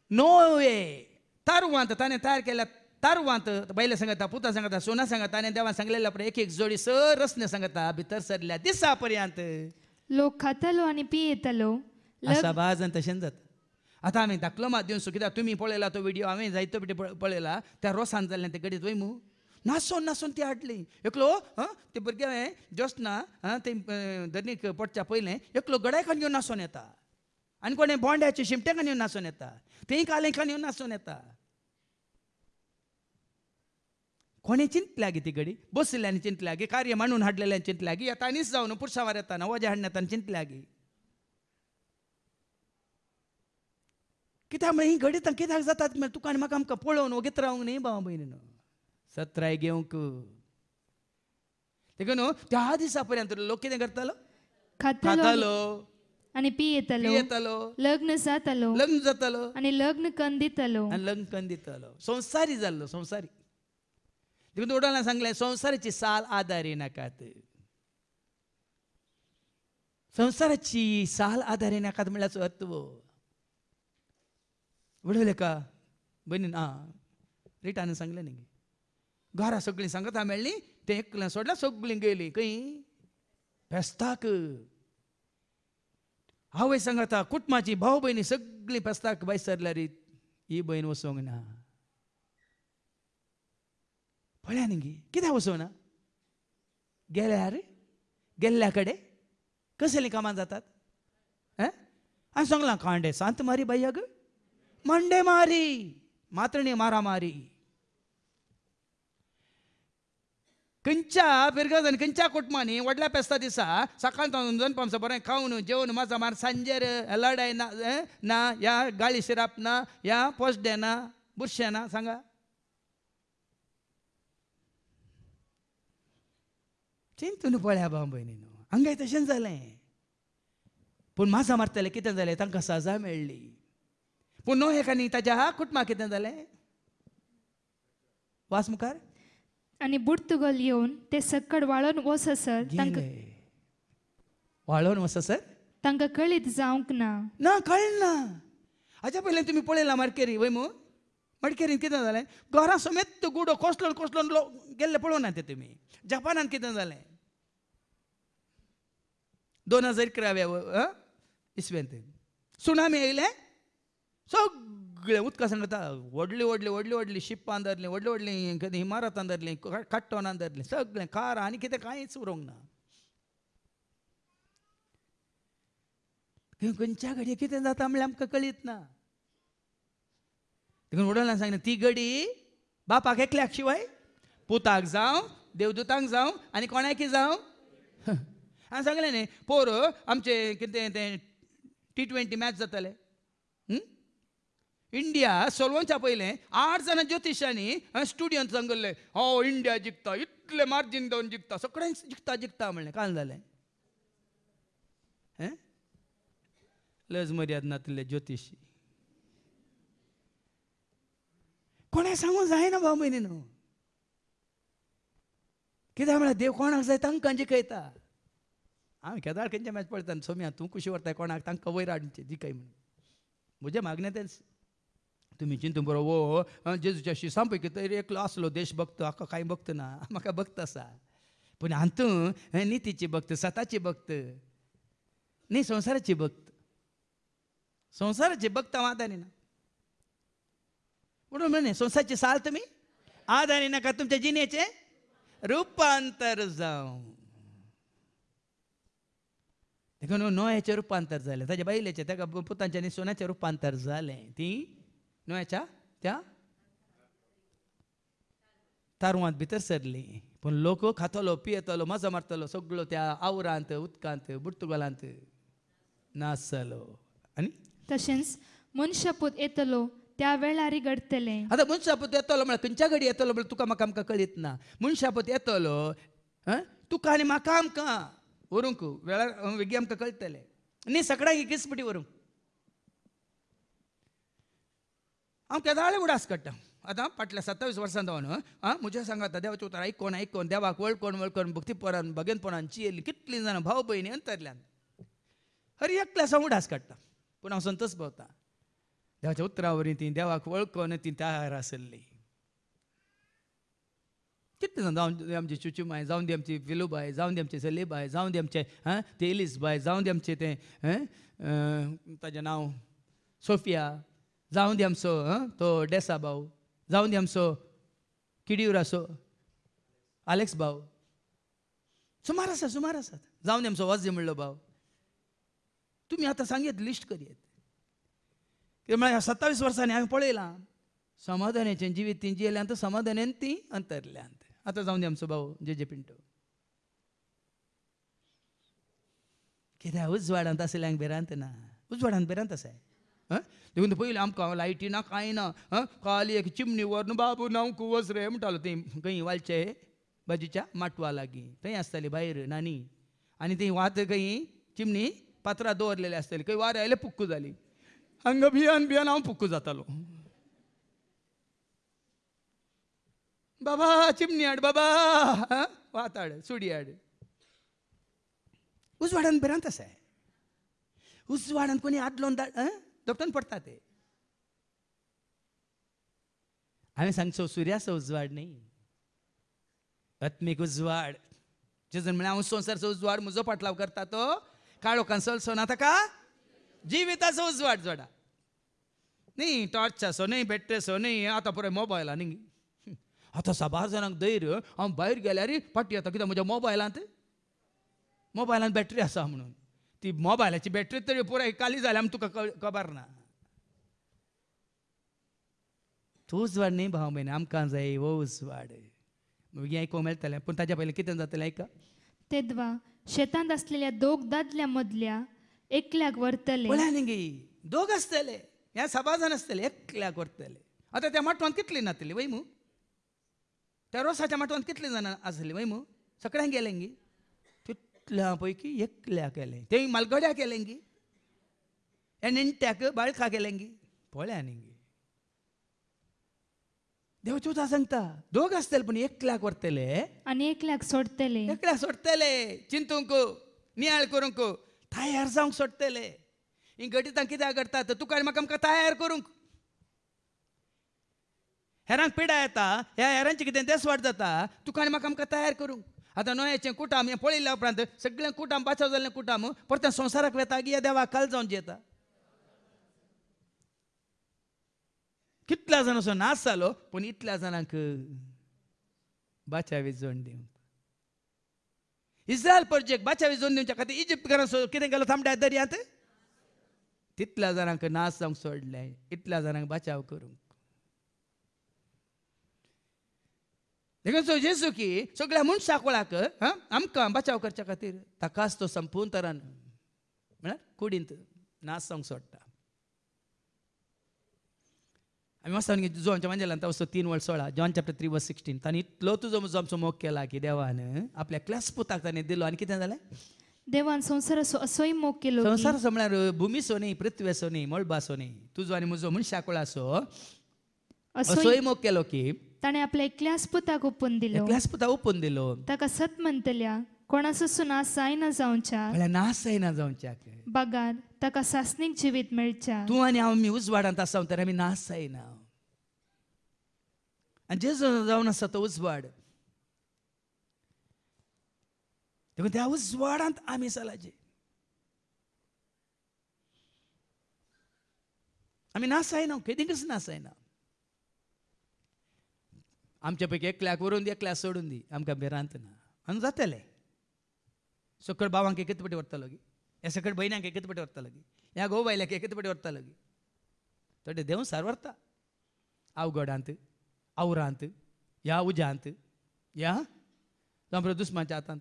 Noe tarwant tane tayar केला तारवांत बैल सांगता पुता सांगता सोना सांगता आणि देवान सांगलेला एक एक जोडी सरसने सांगता भितर सरल्या दिसा पर्यंत लोक खातलो आणि पियेतलो असा बाजन तशें जाता आतां हांवें धाकलो मात दिवन सुकिता तुमी पळयला तो व्हिडिओ हांवें जायतो पिटे पळयला त्या रोसान जाल्लें तें गडीत वय मू नासोन नासोन ती हाडली एकलो हां ते भुरगे हांवें जस्ट ना हां ते धनीक पडच्या पयलें एकलो गड्याखान येवन नासोन येता आनी कोणें बोंड्याचे शिमट्याखान येवन नासोन येता तें कालेखान येवन नासोन येता कोणें चिंतल्या गे ती घडी बसलेल्यानी चिंतल्या गे कार्य मांडून हाडलेल्यान चिंतल्या गे येता आनीच जावन येता ना वजे येता आनी चिंतल्या गे कित्याक म्हळ्यार ही घडी कित्याक जातात म्हळ्यार तुका आनी म्हाका आमकां पळोवन वगीत रावंक न्ही भयणी न्हू సత్రాయిగేంకు తెగను త్యాది लोक किती కర్తలో खातालो आणि येतालो येतालो लग्न जातालो लग्न जातालो आणि लग्न कंदितलो आणि लग्न कंदितलो संसारी झालो संसारी तिका तोडाला सांगले संसाराची साल आधारी नाकात संसाराची साल आधारी नाकात म्हणल्याचो अर्थ वडवले का बनीन आ रिटान सांगले नाही घरा सगळीं सांगता मेळ्ळीं तें एकलें सोडला सगळीं गेलीं खंय फेस्ताक हांवें सांगता कुटुंबाची भाव भयणी सगळीं फेस्ताक भायर सरल्या रे ही भयण वसोंक ना पळया न्ही गे कित्याक ना गेल्यार गेल्ल्या कडेन कसलीं कामां जातात आं हांवें सांगलां कांडे सांत मारी बायग मांडे मारी मात्रणी मारा मारी खंयच्या पिरगजन खंयच्या कुटुंबांनी व्हडल्या पेस्ता दिसा सकाळ दोन दनपावसा बरें खावन जेवण माझा मार सांजेर लडाय ना ना या गाळी शिराप ना या पोस्डे ना बुरशे ना सांगा चिंतून पळ्या भाव न्हू हांगाय तशेंच जालें पूण मासा मारतले कितें जालें तांकां सजा मेळ्ळी पूण हेका न्ही ताच्या कुटुंबाक कितें जालें वास मुखार आणि बुडतुगल येऊन ते सक्कड वस वससर तांकां वस वससर तांकां कळीत जावंक ना ना कळना हाच्या पयलीं तुम्ही पळयलां मडकेरी वय मू मडकेरीन कितें जालें घरा समेत गुडो कोसलोन कोसलोन लोक गेल्ले पळोवना ते तुमी जपानान कितें जालें दोन हजार इकराव्या इसवेंत सुनामी येयले सगळे सगळें उदका सांग जाता व्हडली व्हडली व्हडली व्हडली शिप्पां धरलीं व्हडली व्हडलीं कधी इमारतां धरलीं कट्टोनां धरलीं सगळें कार आनी कितें कांयच उरोंक ना खंयच्या घडये कितें जाता म्हणल्यार आमकां कळीत ना देखून वडिलांना सांगलें ती घडी बापाक एकल्याक शिवाय पुताक जावं देवदूतांक जावं आनी कोणाकी जावं हांवें सांगलें न्ही पोर आमचे कितें तें टी ट्वेंटी मॅच जाताले इंडिया सोलवच्या पयलें आठ जाणां ज्योतिशांनी स्टुडियोंत सांगले हो इंडिया जिखता इतले मार्जीन दोन जिखता सगळ्यांक जिखता जिखता म्हणले काल जालें लज मर्याद नातले ज्योतिशी कोणें सांगूंक जायना भाव भयणीन कित्याक म्हळ्यार देव कोणाक जाय तांकां जिखयता हांव केदार खंयच्या मॅच पळयता सोमी तूं कुशी व्हरता कोणाक तांकां वयर हाडचें जिखय म्हणून म्हजें मागणें तें तुम्ही चिंतून बरोबर हो, वो हो, जेजूच्या शिसां की तरी एकलो आसलो देशभक्त आका कांय भक्त ना म्हाका भक्त आसा पूण हातूं हे नितीची भक्त सताचे भक्त न्ही संवसाराची भक्त संवसाराची भक्त हांव आदारी ना म्हणून म्हणे संवसाराची साल तुमी आदारी नाका तुमच्या जिनेचे रूपांतर जावं देखून न्हंयचें रूपांतर जालें ताच्या बायलेचें ताका पुतांच्या सोन्याचें रूपांतर जालें ती नो याच्या त्या तारुवांत भितर सरली पूण लोक खातलो पियेतलो मजा मारतलो सगळो त्या आवरांत उदकांत बुर्तुगालांत नासलो आनी तशेंच मनशापूत येतलो त्या वेळार घडतले आतां मनशापूत येतलो म्हळ्यार खंयच्या घडी येतलो म्हळ्यार तुका म्हाका आमकां कळीत ना मनशापूत येतलो तुका आनी म्हाका आमकां व्हरूंक वेळार वेगी आमकां कळटले न्ही सगळ्यांक एकेच पटी व्हरूंक हांव केदाळे उडास काडटा आतां फाटल्या सत्तावीस वर्सां जावन आं म्हज्या सांगाता देवाचे उतर आयकोन आयकोन देवाक वळकोन वळकोन भक्तीपरान भगेनपणान चियेली कितलीं जाणां भाव भयणी अंतरल्यान हरी एकल्या सावन उडास काडटा पूण हांव संतोस भोंवता देवाच्या उतरावरी ती देवाक वळखून ती तयार आसली कितले जावन जावं आमची बाय जावन दी आमची विलुबाय जावन दी आमचे सलीबाय जावन दी आमचे हां ते बाय जावन दी आमचे ते ताजें नांव सोफिया जाऊन दे आमचो तो डेसा भाऊ जाऊन दे आमचं किडीवर असो आलेक्स भाऊ सुमार असा सुमार आसात जाऊन दे आमचो वज म्हणलो भाऊ तुम्ही आता सांगेत लिस्ट करीत म्हळ्यार सत्तावीस वर्सांनी हांवें पळयलां समाधानाचें जिवीत तिंची येयल्यान समाधानान तीं अंतरल्यांत आतां जाऊन दे आमचो भाऊ जे जे पिंटो कित्याक उजवाडांत आसल्यांक भिरांत ना उजवाडांत भिरांत आसा देखून पयलीं आमकां लायटी ना कांय ना हां काल एक चिमणी न्हू बाबू नांव कुवस रे म्हणटालो थंय खंय वालचे बाजीच्या माटवा लागीं थंय आसताली भायर नानी आनी थंय वात खंय चिमणी पात्रां दवरलेली आसताली खंय वारें आले पुक्कू जाली हांगा भियान भियान हांव पुक्कू जातालो बाबा चिमणी हाड बाबा वात हाड सुडी हाड उजवाडान भिरांत आसा उजवाडान कोणी आदलोन दा દોપટન पडतात ते आम्ही सांगतो सूर्याचो उजवाड न्ही आत्मिक उजवाड जेजून म्हळ्यार हांव संसारचा उजवाड मुजो पाटलाव करता तो काळो कंसोलचो ना का जिविताचो उजवाड जोडा न्ही नाही बॅटरी सो न्ही आता पुरे मोबाईल न्ही आता सबार जणांक दैर हांव बाहेर गेल्यार पाटी येता कित्याक म्हज्या मोबायलांत मोबायलांत बॅटरी आसा म्हणून ती मोबायलाची बॅटरी तरी पुराय काली जाल्या तुका खबर ना तूच वाड न्ही भाव भयण आमकां जाय वोच वाड भुरगीं आयकूंक मेळटलें पूण ताज्या पयलीं कितें जातलें आयक तेदवा शेतांत असलेल्या दोग दादल्या मदल्या एकल्याक व्हरतले पळय न्ही दोग आसतले ह्या सभा जाण आसतले एकल्याक व्हरतले आतां त्या माटवांत कितली नातली वयमू त्या रोसाच्या माटवांत कितली जाणां आसली वै सगळ्यांक गेलें गी एकल्यापैकी एकल्या केले ते मालगड्या केलेंगी एन इंट्याक बाळखा गी पोळ्या निंगी देव तुझा सांगता दोग आसतले पूण एकल्याक व्हरतले आनी एकल्याक सोडतले एकल्या सोडतले चिंतूंक नियाळ करूंक तयार जाऊक सोडतले ही गटितांक कित्याक करतात तुका आनी म्हाका तयार करूंक हेरांक पिडा येता ह्या हेरांचें कितें देसवाट जाता तुका आनी म्हाका तयार करूंक आता न्हंयेचें कुटाम हें पळयल्या उपरांत सगळें कुटाम पाचाव जाल्लें कुटाम परतें संवसाराक वेता गिया देवा काल जावन जेता कितल्या असो नाश जालो पूण इतल्या जाणांक बाचावी जोण दिवंक इस्रायल परजेक्ट बाचावी जोण दिवच्या खातीर सो कितें गेलो थांबड्या दर्यांत तितल्या जाणांक नास जावंक सोडले इतल्या जाणांक बचाव करूंक 예수기 저걸 문 आमकां बचाव करच्या खातीर 거쳐 तो 다카스도 선푼터란 म्हणा कुडींत नाच जावंक सोडटा आमी मातसो आमगे जॉनच्या मांजेलान तावसो तीन वर्स सोळा John chapter three verse sixteen ताणें इतलो तुजो म्हजो आमचो मोग केला की देवान आपल्या क्लास पुताक ताणें दिलो आनी कितें जालें देवान संवसाराचो असोय मोग केलो संवसाराचो म्हळ्यार सो न्ही पृथ्वेचो न्ही मळबाचो न्ही तुजो आनी म्हजो मनशाकुळाचो असोय मोग केलो की ताणे आपल्या एकल्या पुताक ओपून दिलो एकल्याच पुता ओपून दिलो ताका सत म्हणतल्या कोणाचो सुनास ना जावच्या नास ना जावच्या बगार ताका सासनीक जिवीत मेळच्या तूं आनी हांव आमी उजवाडांत आसा तर आमी नास जायना आनी जे जावन आसा तो उजवाड देखून त्या उजवाडांत आमी चलाचे आमी नास जायना केदींकच नास जायना आमच्यापैकी एकल्याक वरून एकल्याक सोडून दी आमकां भिरांत ना आनी जातले सकयल भावांक एकत पाटी व्हरतालो गी ह्या सकयल भयण्यांक एकच पटी व्हरतलो गी ह्या घोव बायल्याक एकच पटी व्हरतालो गी थोडे देव सार व्हरता आवगडांत आवरांत या उज्यांत या जावं पळय दुस्माच्या हातांत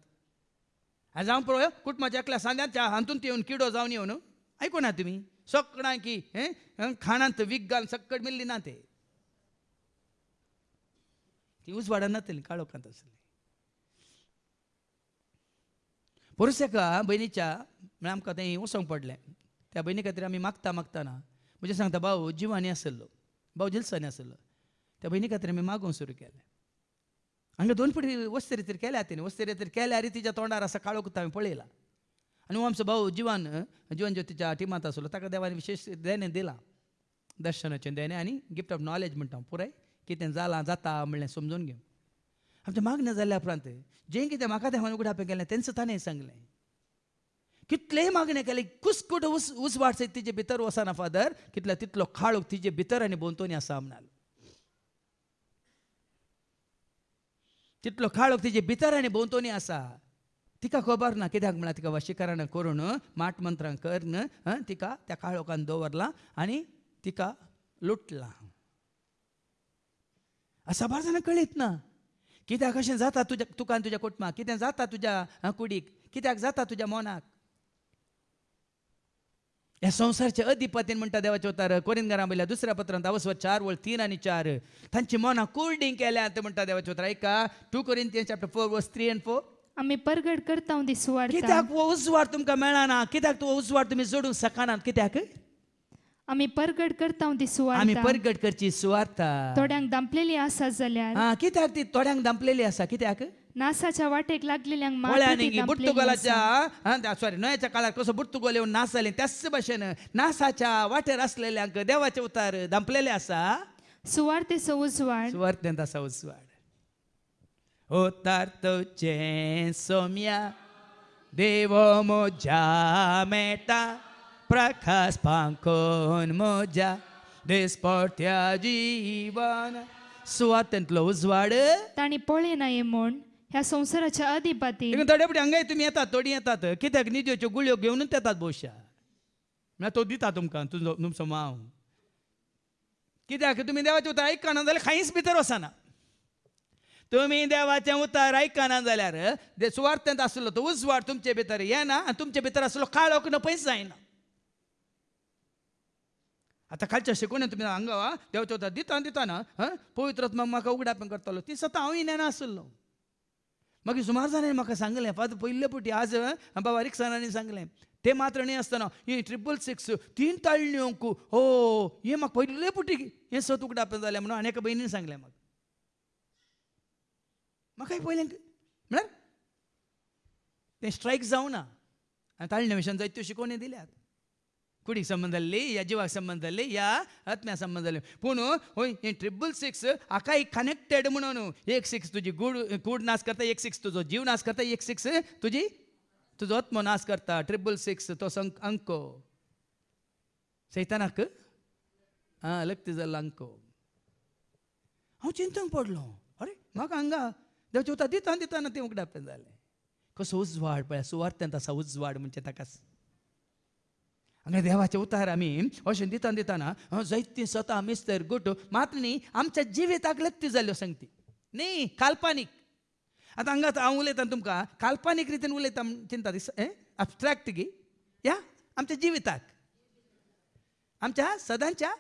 जावं पळय कुटुंबाच्या एकल्या सांद्याच्या हातून येवन किडो जावन येवन आयकूना तुमी सगळ्यांकी हें खाणांत विगान सक्कड मिल्ली ना ते ती యూజ్ కాళ్ళు ఒకంత వస్తుంది पोरुसाका भयणीच्या म्हळ्यार आमकां तें वचोंक पडलें त्या भयणी खातीर आमी मागता मागताना म्हणजे सांगता भाऊ जीवानी आसलो भाऊ जिल्सांनी आसलो त्या भयणी खातीर आमी मागोवंक सुरू केलें हांगा दोन फुटी वस्तेरी तरी केल्या तिणें वस्तेरी तरी केल्या तिच्या तोंडार असा काळो कुत्ता हांवें पळयला आनी हो आमचो भाऊ जिवान जिवन ज्योतीच्या तिच्या टिमांत आसलो ताका देवान विशेष देणें दिलां दर्शनाचें देणें आनी गिफ्ट ऑफ नॉलेज म्हणटा हांव पुराय कितें जालां जाता म्हणलें समजून घेवन आमचें मागणें जाल्या उपरांत जें कितें म्हाका तें हांवें उगडापें केलें ताने सांगले सांगलें कितलेंय मागणें केलें कुसकूट उस उसवाट सयत तिजे भितर वसना फादर कितलो तितलो खाळूक तिजे भितर आनी बोंतोनी आसा म्हणाल तितलो खाळूक तिजे भितर आनी बोंतोनी आसा तिका खबर ना कित्याक म्हणल्यार तिका वशीकरण करून माट मंत्रां करून तिका त्या काळोखान दवरलां आनी तिका लुटलां असा बार जाणां कळीत ना कित्याक अशें जाता तुज्या तुकान तुज्या कुटुंबाक कितें जाता तुज्या कुडीक कित्याक जाता तुज्या मोनाक ह्या संसारचे अधिपतीन म्हणटा देवाचे अवतार कोरीन घरा वयल्या दुसऱ्या पत्रांत अवस्वर चार वळ तीन आनी चार तांची मनां कुर्डींग केल्या ते म्हणटा देवाचे उतार एका टू कोरीन तीन chapter four verse three and four आमी परगड करता दिसवाड कित्याक वो उजवाड तुमकां मेळना कित्याक तो उजवाड तुमी जोडूंक सकानात कित्याक आमी परगड करता ती सुवार्थ आम्ही परगट करची सुवार्थ थोड्यांक दंपलेली असा जाल्यार हा कित्याक ती थोड्यांक दंपलेली असा कित्याक नासाच्या वाटेक लागलेल्यांक मळ्यांनी बुर्तुगोलाच्या सॉरी न्हयाच्या काळार कसो बुर्तुगोल नासले त्याच भाशेन नासाच्या वाटेर असलेल्यांक देवाचे उतार दंपलेले असा सुवार्थेचो उजवाड सुवार्थेंत उजवाड उतार तारतोचे सोम्या देव मोजा मेळटा प्रकाश पांकोन मोजा देशपोट्या जीवन स्वातंत्र्य उजवाड ताणी पोळे नाही म्हण ह्या संवसाराच्या अधिपती थोडे फुडें हांगाय तुमी येतात थोडी येतात कित्याक निजेच्यो गुळ्यो घेवनूच येतात बोशा म्हळ्यार तो दिता तुमकां तुजो तुमचो माव कित्याक तुम्ही देवाचे उतर आयकना जाल्यार कांयच भितर वचना तुम्ही देवाचें उतार आयकना जाल्यार सुवार्थेंत आसलो तो उजवाड तुमचे भितर येना आनी तुमचे भितर आसलो काळोख न पयस जायना आतां कालच्या शिकोवणे तुम्ही हांगा वा देव चवता दिता दिता ना हं मग म्हाका पण करतालो ती स्वता हांव येना आसलो मग सुमार म्हाका सांगलें फात पयल्ले पुटी आज बाबा रिक्सानांनी सांगलें ते मात्र न्ही आसतना ही ट्रिपल सिक्स तीन ताळण्योंक हो हे म्हाका पयले पुटी हे सत पण जालें म्हणून आनी एका भयणीन सांगलें म्हाका म्हाकाय पयलें म्हळ्यार तें स्ट्रायक जावना आनी ताळण्या विशयान जायत्यो शिकोवणी दिल्यात ಕುಡಿ ಸಂಬಂಧದಲ್ಲಿ ಯಜುವ ಸಂಬಂಧದಲ್ಲಿ ಯಾ ಆತ್ಮ ಸಂಬಂಧದಲ್ಲಿ ಪೂನು ಹೋಯ್ ಏನು ಟ್ರಿಬಲ್ ಸಿಕ್ಸ್ सिक्स ಈ कनेक्टेड म्हणून एक सिक्स तुझी गुड गुड नाश करता एक सिक्स तुझो जीव नाश करता एक सिक्स तुझी तुझो आत्मो नाश करता ट्रिबल सिक्स तो संक अंक सैतानाक हा लक्त जाल्लो अंक हांव चिंतन पडलो अरे म्हाका हांगा देव चवता दिता दिताना तें जालें कसो उजवाड पळय सुवार्थ तासा उजवाड म्हणजे ताका ಹಂಗೆ उतार आम्ही ಮೀ दिता दिताना जैती स्वतः मिस्तर गुट ಗುಟ್ಟು ಮಾತನಿ आमच्या जिविताक ती जाल्यो सांगती न्ही काल्पनीक आतां हांगा हांव उलयतां तुमकां काल्पनीक रितीन उलयता चिंता दिस अबस्ट्रॅक्ट गी या आमच्या जिविताक आमच्या सदांच्या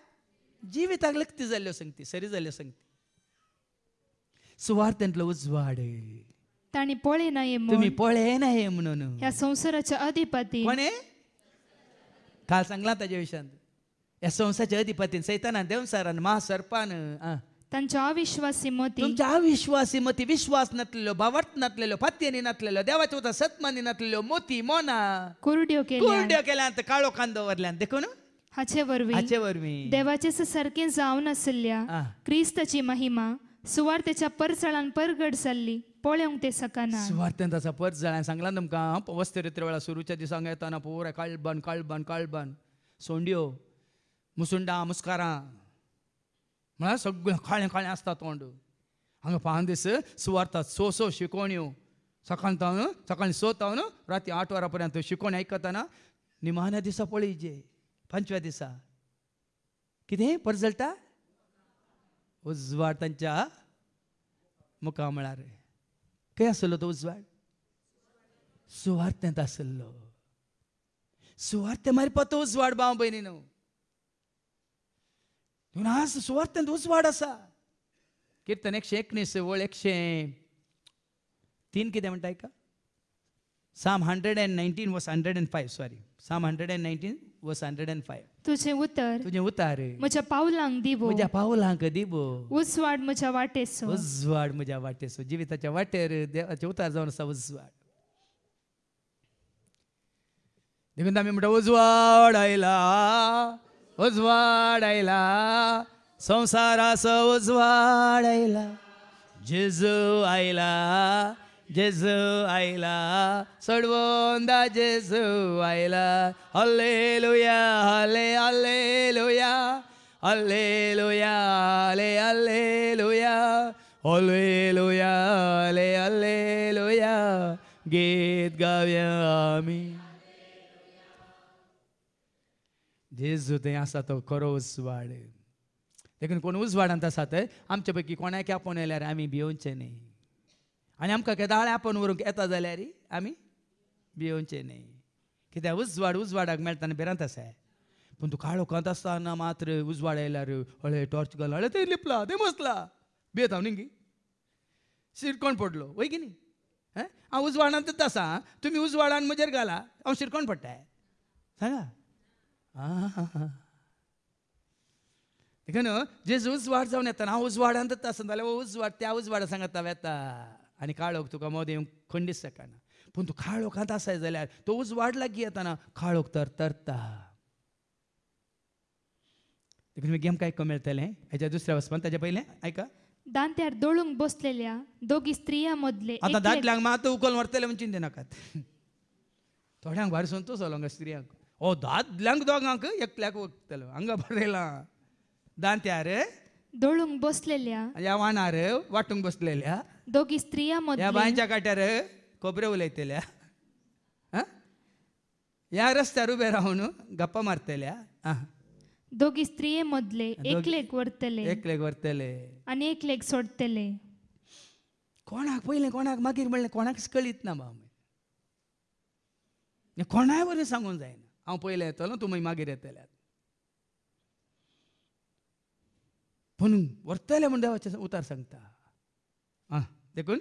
जिविताक लक्ती जाल्ल्यो संगती सरी जाल्ल्यो संगती सुवार्थेंतलो उजवाड ताणी पळय नाही तुमी पळय ना म्हणून ह्या संवसाराच्या अधिपती कोणे काल सांगला या या ಒಂಸ ಜಗದಿ ಪತ್ತಿನ ಸೈತಾನ ದೇವಸರನ್ ಮಹಾಸರ್ಪಾನ त्यांच्या अविश्वासी मती तुमच्या अविश्वासी मती विश्वास नसलेलो भावार्थ नसलेलो पत्यनी नसलेलो देवाच्या होता सत्मानी नसलेलो मोती मोना कुरड्यो केल्या कुरड्यो केल्यान काळो कांदो वरल्यान देखून हाचे वरवी हाचे वरवी देवाचे सारखे जावन असल्या ख्रिस्तची महिमा सुवार्थेच्या परसळान परगड जाल्ली पळोवंक ते सकाना सुवार्थेन ताचा परस जाळ्या सांगला तुमकां पवस्ते रेत्रे वेळा सुरूच्या दिसांक येताना पोवऱ्या काळबन काळबन काळबन सोंड्यो मुसुंडा मुस्कारां म्हळ्यार सगळें काळें काळें आसता तोंड हांगा दीस सुवार्थात सो सो शिकोवण्यो सकाळ तावन सकाळी सो तावन राती आठ वरां पर्यंत शिकोवणी आयकताना निमान्या दिसा पळय जे पंचव्या दिसा कितें परजळटा उजवाड त्यांच्या मुखामळार खंय आसलो तो उजवाड सुवार्थेंत आसलो सुवार्थ मारी पतो उजवाड भाव भयणी आज सुवार्थेंत उजवाड आसा कीर्तन एकशे एकनीस एकशे तीन कितें म्हणटा hundred and nineteen verse hundred and five sorry psalm hundred and nineteen verse hundred and five तुझे उतर तुझे उतार म्हज्या पावलांक दिबो म्हज्या पावलांक दिवो उजवाड म्हज्या वाटेसो उजवाड म्हज्या वाटेसो जिविताच्या वाटेर देवाचे उतार जावन आसा उजवाड देखून आम्ही म्हणटा उजवाड आयला उजवाड आयला संवसाराचो उजवाड आयला जेजू आयला Jesu aila sarvonda Jesu aila hallelujah hallelujah hallelujah hallelujah hallelujah hallelujah git gavyami Jesu te asta tot coros vaade lekin kon us vaadanta Am amche pakki konake apone lare ami bionche nahi आनी आमकां केदाळ्या आपोवन व्हरूंक येता जाल्यार आमी भियोवचे न्ही कित्याक उजवाड उजवाडाक मेळटा आनी बेरांत आसा पूण तुका काळो कांत आसतना मात्र उजवाड येयल्यार हळे टॉर्च घाल हळे थंय लिपला थंय बसला भियेत हांव न्ही शिरकोण पडलो वय की न्ही हांव उजवाडांतच आसा तुमी उजवाडान म्हजेर घाला हांव शिरकोण पडटाय सांगा आं देखून जेजू उजवाड जावन येता हांव उजवाडांतच आसा जाल्यार उजवाड त्या उजवाडा सांगता येता आनी काळोख तुका मोदेव खंडीस सकाळना पूण तूं काळोखांत आसाय जाल्यार तो उज वाढला की येताना काळोख तर तरता देखून गेम काय कमी येतले हेच्या दुसऱ्या वचपान ताच्या पयलें आयका दांत्यार दोळूंक बसलेल्या दोगी स्त्रिया मदले आतां दांतल्यांक मात उकल मारतले म्हण चिंते नाकात थोड्यांक भायर सोन तो हांगा स्त्रियांक ओ दादल्यांक दोगांक एकल्याक वकतलो हांगा बरयलां दांत्यार दोळूंग बसलेल्या या वानार वाटून बसलेल्या दोघी स्त्रिया मध्ये या बांयच्या काट्यार खोबरे उलयतल्या या रस्त्यार उबे राहून गप्पा मारतल्या दोगी स्त्रिये मदले एक व्हरतले एकलेक व्हरतले आनी लेक सोडतले कोणाक पयलें कोणाक मागीर म्हणलें कोणाक कळीत ना बाबा कोणाय बरें सांगून जायना हांव पहिले येतलो तुमी मागीर येतल्या म्हणून वर्तले म्हणून देवाचे उतार सांगता आ देखून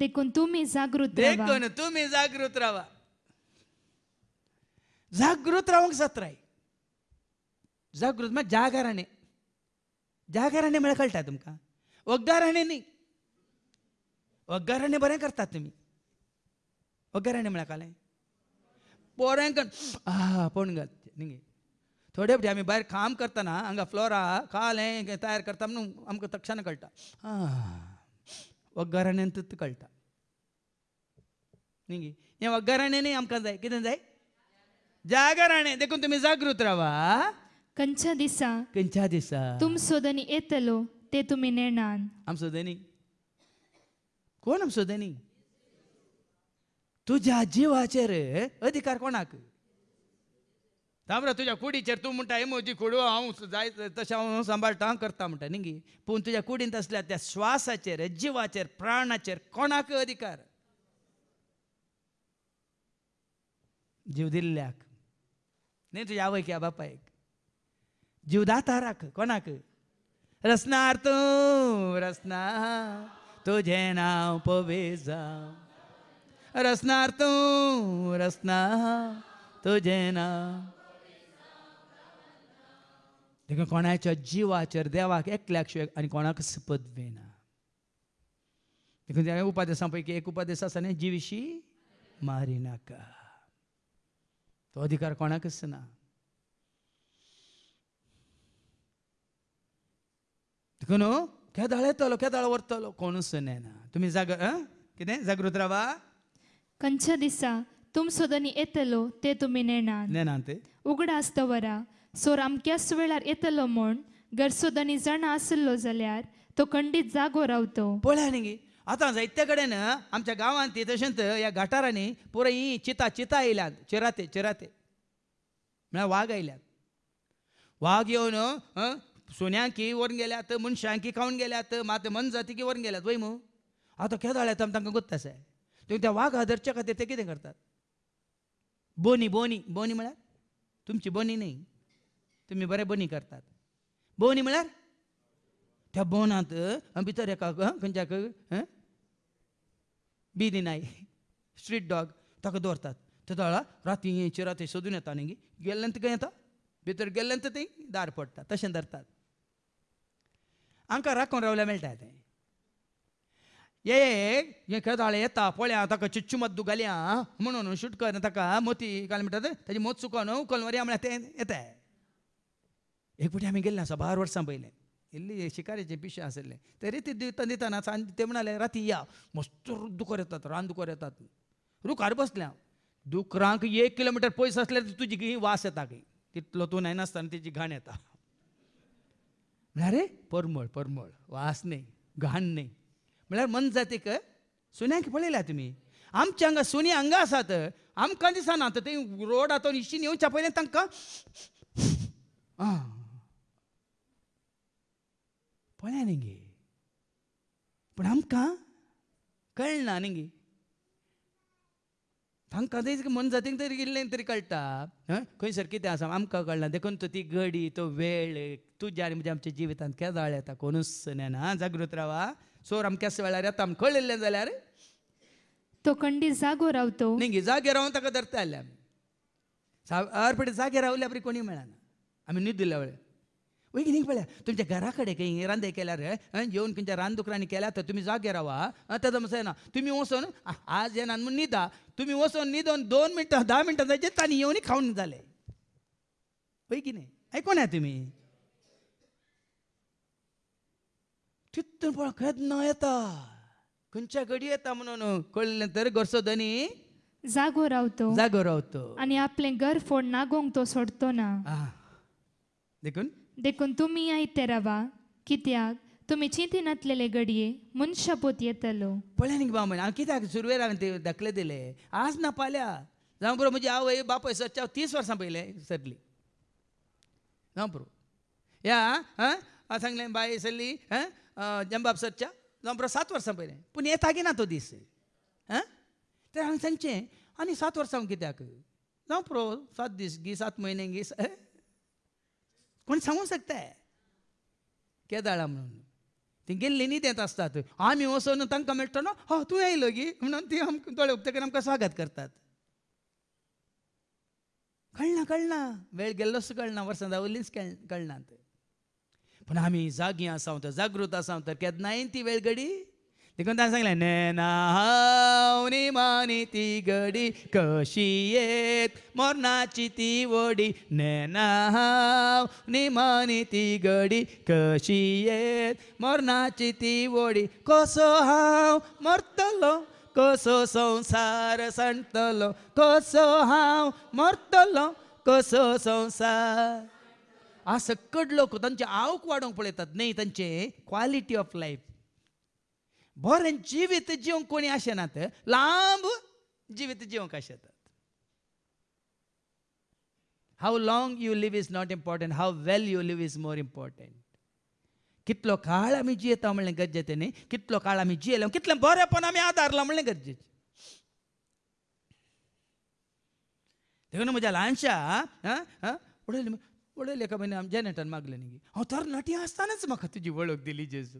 देखून तुम्ही जागृत देखून तुम्ही जागृत राहा जागृत रावंक जात्राय जागृत म्हणजे जागराणे जागराणे म्हळ्यार कळटा तुमकां वग्गाराणे न्ही वग्गाराणे बरें करतात तुमी वग्गाराणे म्हळ्यार कालें पोरांक आ पण घाल थोडे थोडेपटी आम्ही बाहेर काम करताना हांगा फ्लोरा काल हे तयार करता म्हणून आमकां तक्षण कळटा वग्गाराण्यांतूच कळटा न्ही हें वग्गाराण्यांनी आमकां जाय कितें जाय जागरणे देखून तुम्ही जागृत रावा खंयच्या दिसा खंयच्या दिसा तुम सोदनी येतलो ते तुम्ही नेणान आम सोदनी कोण आम सोदनी तुज्या जिवाचेर अधिकार कोणाक तांबरा तुझ्या कुडीचेर तूं म्हणटा म्हजी कुडू हांव जाय तशें हांव सांबाळटा हांव करता म्हणटा न्ही गी पूण तुज्या कुडींत आसल्या त्या श्वासाचेर जिवाचेर प्राणाचेर कोणाक अधिकार जीव दिल्ल्याक न्ही तुज्या आवयक या बापायक जीव दाताराक कोणाक रसनार तूं रसना नाव नांव जा रसनार तू रसना तुझे नांव देखून कोणाच्या जिवाचेर देवाक एकल्याक शिवाय आनी कोणाक ना देखून त्या उपादेसां पैकी एक उपादेश आसा न्ही जिविशी मारिनाका तो अधिकार कोणाकच ना देखून केदाळ येतलो केदाळ व्हरतलो कोणूच नेना तुमी जाग कितें जागृत रावा खंयच्या दिसा तुम सोदनी येतलो ते तुमी नेना नेना ते उगडास तो वरा सो अमक्याच वेळार येतलो म्हूण गरसोदनी जाणा आसलो जाल्यार तो खंडीत जागो रावतो पळया न्ही आतां जायत्या कडेन आमच्या गांवांत ती तशेंच ह्या गटारांनी पुरो ही चिता चिता येयल्यात चिराते चिराते म्हळ्यार वाघ आयल्यात वाघ येवन सुण्यांकी व्हरून गेल्यात मनशांकी खावन गेल्यात मात मनजातीकी व्हरून गेल्यात वय मू आतां केदोळ येता तांकां गुत्त आसा तुमी त्या वाघ आदरच्या खातीर ते कितें करतात बोनी बोनी बोनी म्हळ्यार तुमची बोनी न्ही तुम्ही बरे बनी करतात बोनी म्हळ्यार त्या बोनांत भितर एका खंयच्याक बिदी नाही स्ट्रीट डॉग ताका दवरतात तेदोळा राती हेची राती सोदून येता न्ही गेल्ल्यान तुका येता भितर गेल्ल्यान ते दार पडटा तशें धरतात आमकां राखून रावल्या मेळटा तें ये हे खेळताळे येता पळया ताका चिच्चू मत दुगाल्या म्हणून शूट कर ताका मोती काल म्हणटात ताजी मोत उखल उकलवरी म्हळ्यार तें येताय एक आमी गेल्ले आसा बारा वर्सां पयलें इल्ली शिकारेचे पिशे आसले तरी ते दिता दिताना सांज ते म्हणाले राती या मस्त दुकर येतात रान दुकर येतात रुखार बसले दुकरांक एक किलोमिटर पयस आसल्यार तुजी वास येता खंय तितलो तूं नायनासतना तिची घाण येता म्हळ्यार रे परमळ परमळ वास न्ही घाण नाही म्हळ्यार मन जातीक सुन्यांक पळयल्या तुमी आमच्या हांगा सुनी हांगा आसात आमकां दिसना ते आता इशिन येवच्या पयलें तांकां आं पूण आमकां कळना न्ही तांकां थंय मन जातींक तरी गेल्लें तरी कळटा खंयसर कितें आसा आमकां कळना देखून तो ती घडी तो वेळ तुज्या आनी म्हज्या आमच्या जिवितांत केदाळ येता कोणूच नेना जागृत रावा सोर अमक्याच वेळार येता आमी कळिल्लें जाल्यार तो कंडी जागो रावतो न्ही जागे रावन ताका धरता आसल्या अर्पट जागे रावल्या बरी कोणी मेळना आमी न्हिदिल्ल्या वेळार वैगिनीक पळया तुमच्या घराकडे काही काही केल्या केल्यार येवन खंयच्या रानदुकरांनी केल्या तर तुम्ही जागे रावा तेजो मस ना तुमी वसून आज येणार म्हणून निदा तुम्ही वसून निदोन दोन मिनटां धा मिनटं जायचे तांणी येऊन खाऊन जाले पळय की ऐकून आहे तुमी तिथून पळय खंयच न येता खंयच्या घडी येता म्हणून कळलें तर घरचो धनी जागो रावतो जागो रावतो आनी आपलें घर फोड फोडनागोंग तो सोडतो ना देखून देखून तुमी आयते रवा कित्याक तुमी गडये घडये पोत येतलो पळ्या बा म्हण हांव कित्याक सुरवेर हांवें ते धकले दिले आज ना पाल्या जावं बरो म्हजी आवय बापय सच्चा तीस वर्सां पयले सरली जावं बरो या हां हांव सांगलें बाय सरली हां जंबाब सच्चा जावं बरो सात वर्सां पयलें पूण की ना तो दीस हां तर हांवें सांगचें आनी सात वर्सां कित्याक जावं पुरो सात दीस गी सात म्हयने गी कोणी सांगू शकताय केदाळा म्हणून ती गेल्लीनी देत असतात आम्ही वचून तांकां न्हू हो तूं येयलो गी म्हणून ती आमकां दोळे आमकां स्वागत करतात कळना कळना वेळ गेल्लोसो कळना वर्सां दावल्लीच कळना पूण आमी जागी आसांव तर जागृत आसांव तर केन्नाय ती घडी कोणता सांगला नेना हावनी मानी ती गडी कशी येत मोरणाची ती वडी नेना हावनी मानी ती गडी कशी येत मोरणाची ती वडी कसो हाव मरतलो कसो संसार संटलो कसो हाव मरतलो कसो संसार असं कडलो लोक तांचे आवक वाडोवंक पळयतात न्ही तांचे क्वालिटी ऑफ लाईफ Bora, जीवित जीवंक कोणी आशेनात लांब जीवित जीवंक आशेतात how long you live is not important how well you live is more important कितलो काळ आम्ही जियेता म्हणलें गरजेचें न्ही कितलो काळ आम्ही जियेलो कितलें बरेंपण आमी आदारला म्हणलें गरजेचें देखून म्हज्या ल्हानशा उडयलें उडयलें एका म्हयन्या जेनेटान मागलें न्ही हांव तर नटी आसतनाच म्हाका तुजी वळख दिली जेजू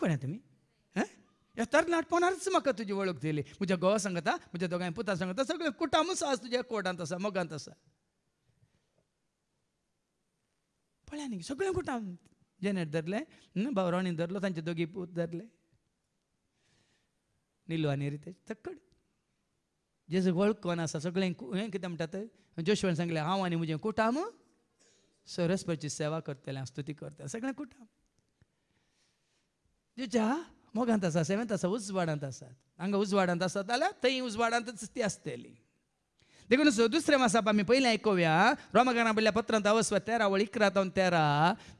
कोण आहे तुम्ही हं तर नाटपणारच म्हाका तुजी वळख दिली म्हज्या घोवा सांगता म्हज्या दोगांय पुता सांगता सगळें कुटामूच आसा तुज्या कोटांत आसा मोगांत आसा पळया न्ही सगळें कुटाम जेनेट धरले भावराणी धरलो तांचे दोगी पूत धरले निलो आनी ते तक्कड जेजो वळख कोण आसा सगळें हें कितें म्हणटात जोशवान सांगलें हांव आनी म्हजें कुटाम सरस्वची सेवा करतलें स्तुती करतलें सगळें कुटाम దిచా मोगांत ఆసా సెవెంత్ ఆసా उजवाडांत आसात हांगा उजवाडांत आसात जाल्यार थंय उजवाडांतच ती आसतली देखून दुसरें मासाप आमी पयलें आयकुया रोमगाना पयल्या पत्रांत अवस्व तेरा वळ इकरा तावन तेरा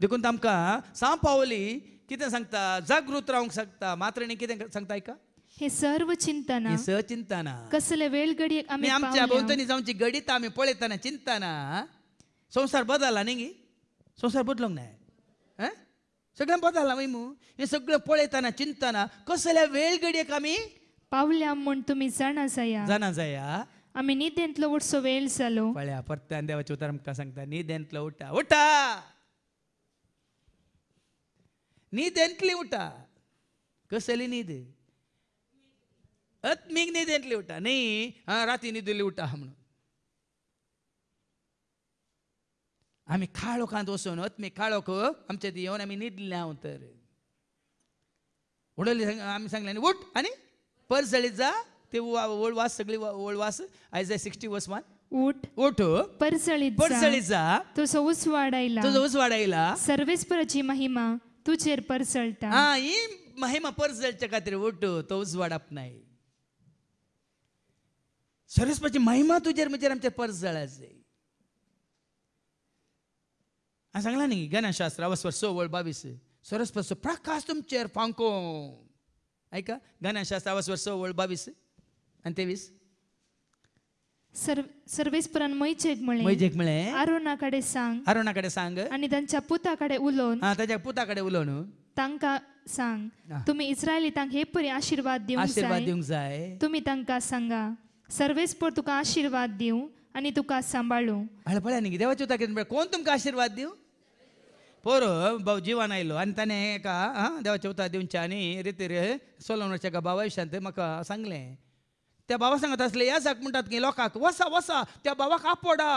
देखून आमकां सांग पावली कितें सांगता जागृत रावंक शकता मात्र कितें सांगता आयका हे सर्व चिंतना स चिंताना कसले वेळ घडये आमी आमच्या भोंवतणी जावची घडीत आमी पळयतना चिंताना संसार बदलला न्ही संसार बदलूंक नाही सगळ्यांक पता जालां मु हें सगळें पळयताना चिंताना कसल्या वेळ घडयेक आमी पावल्या म्हूण तुमी जाणा जाया जाणा जाया आमी न्हिदेंतलो उठसो वेळ जालो पळया परत्यान देवाचे उतार आमकां सांगता न्हिदेंतलो उठा उठा न्हिदेंतली उठा कसली न्हीद अत्मीक न्हिदेंतली उठा न्ही राती न्हिदली उठा म्हणून आमी काळो वसून वचून खाळो काळोख आमचे येऊन आम्ही निदले हांव तर आम्ही आमी सांगलें उठ आणि पर्स जा ते ओळ वास सगळी ओळ वास आय जाय सिक्स्टी वस वन उठ उठ परसळीत जा तुझा सौस वाढायला तुझा ऊस वाढायला सर्वेस्पराची महिमा तुझेर परसळता हा ही महिमा परसळच्या खातीर उठ तो ऊस वाडप नाही सर्वेस्पराची महिमा तुझेर म्हणजे आमच्या परसळाचे Ang sanglan ng igana shastra was बावीस world babis. Soras paso prakastum chair panko. Aika gana shastra was तेवीस world babis. Antevis. सर्व सर्वेस पुराण जेगमळे मै जेगमळे आरोनाकडे सांग आरोनाकडे सांग आणि त्यांच्या पुताकडे उलोवन हा त्याच्या पुताकडे उलोवन तांका सांग तुम्ही इस्रायलितांक हे परी आशीर्वाद देऊ आशीर्वाद दिवंक जाय तुम्ही तांका सांगा सर्वेस तुका आशीर्वाद देऊ आणि तुका सांभाळू हळपळ्या न्ही देवाच्या उताकडे कोण तुमका आशीर्वाद देऊ పోరు జీవనాయిలు एका ఇక దేవ చెబుతా आणि रीती रे सोलवण्याच्या एका बाबा विशांत म्हाका सांगलें त्या बाबा सांगत असले या जाक म्हणटात की लोकांक वसा वसा त्या बाबाक आपोडा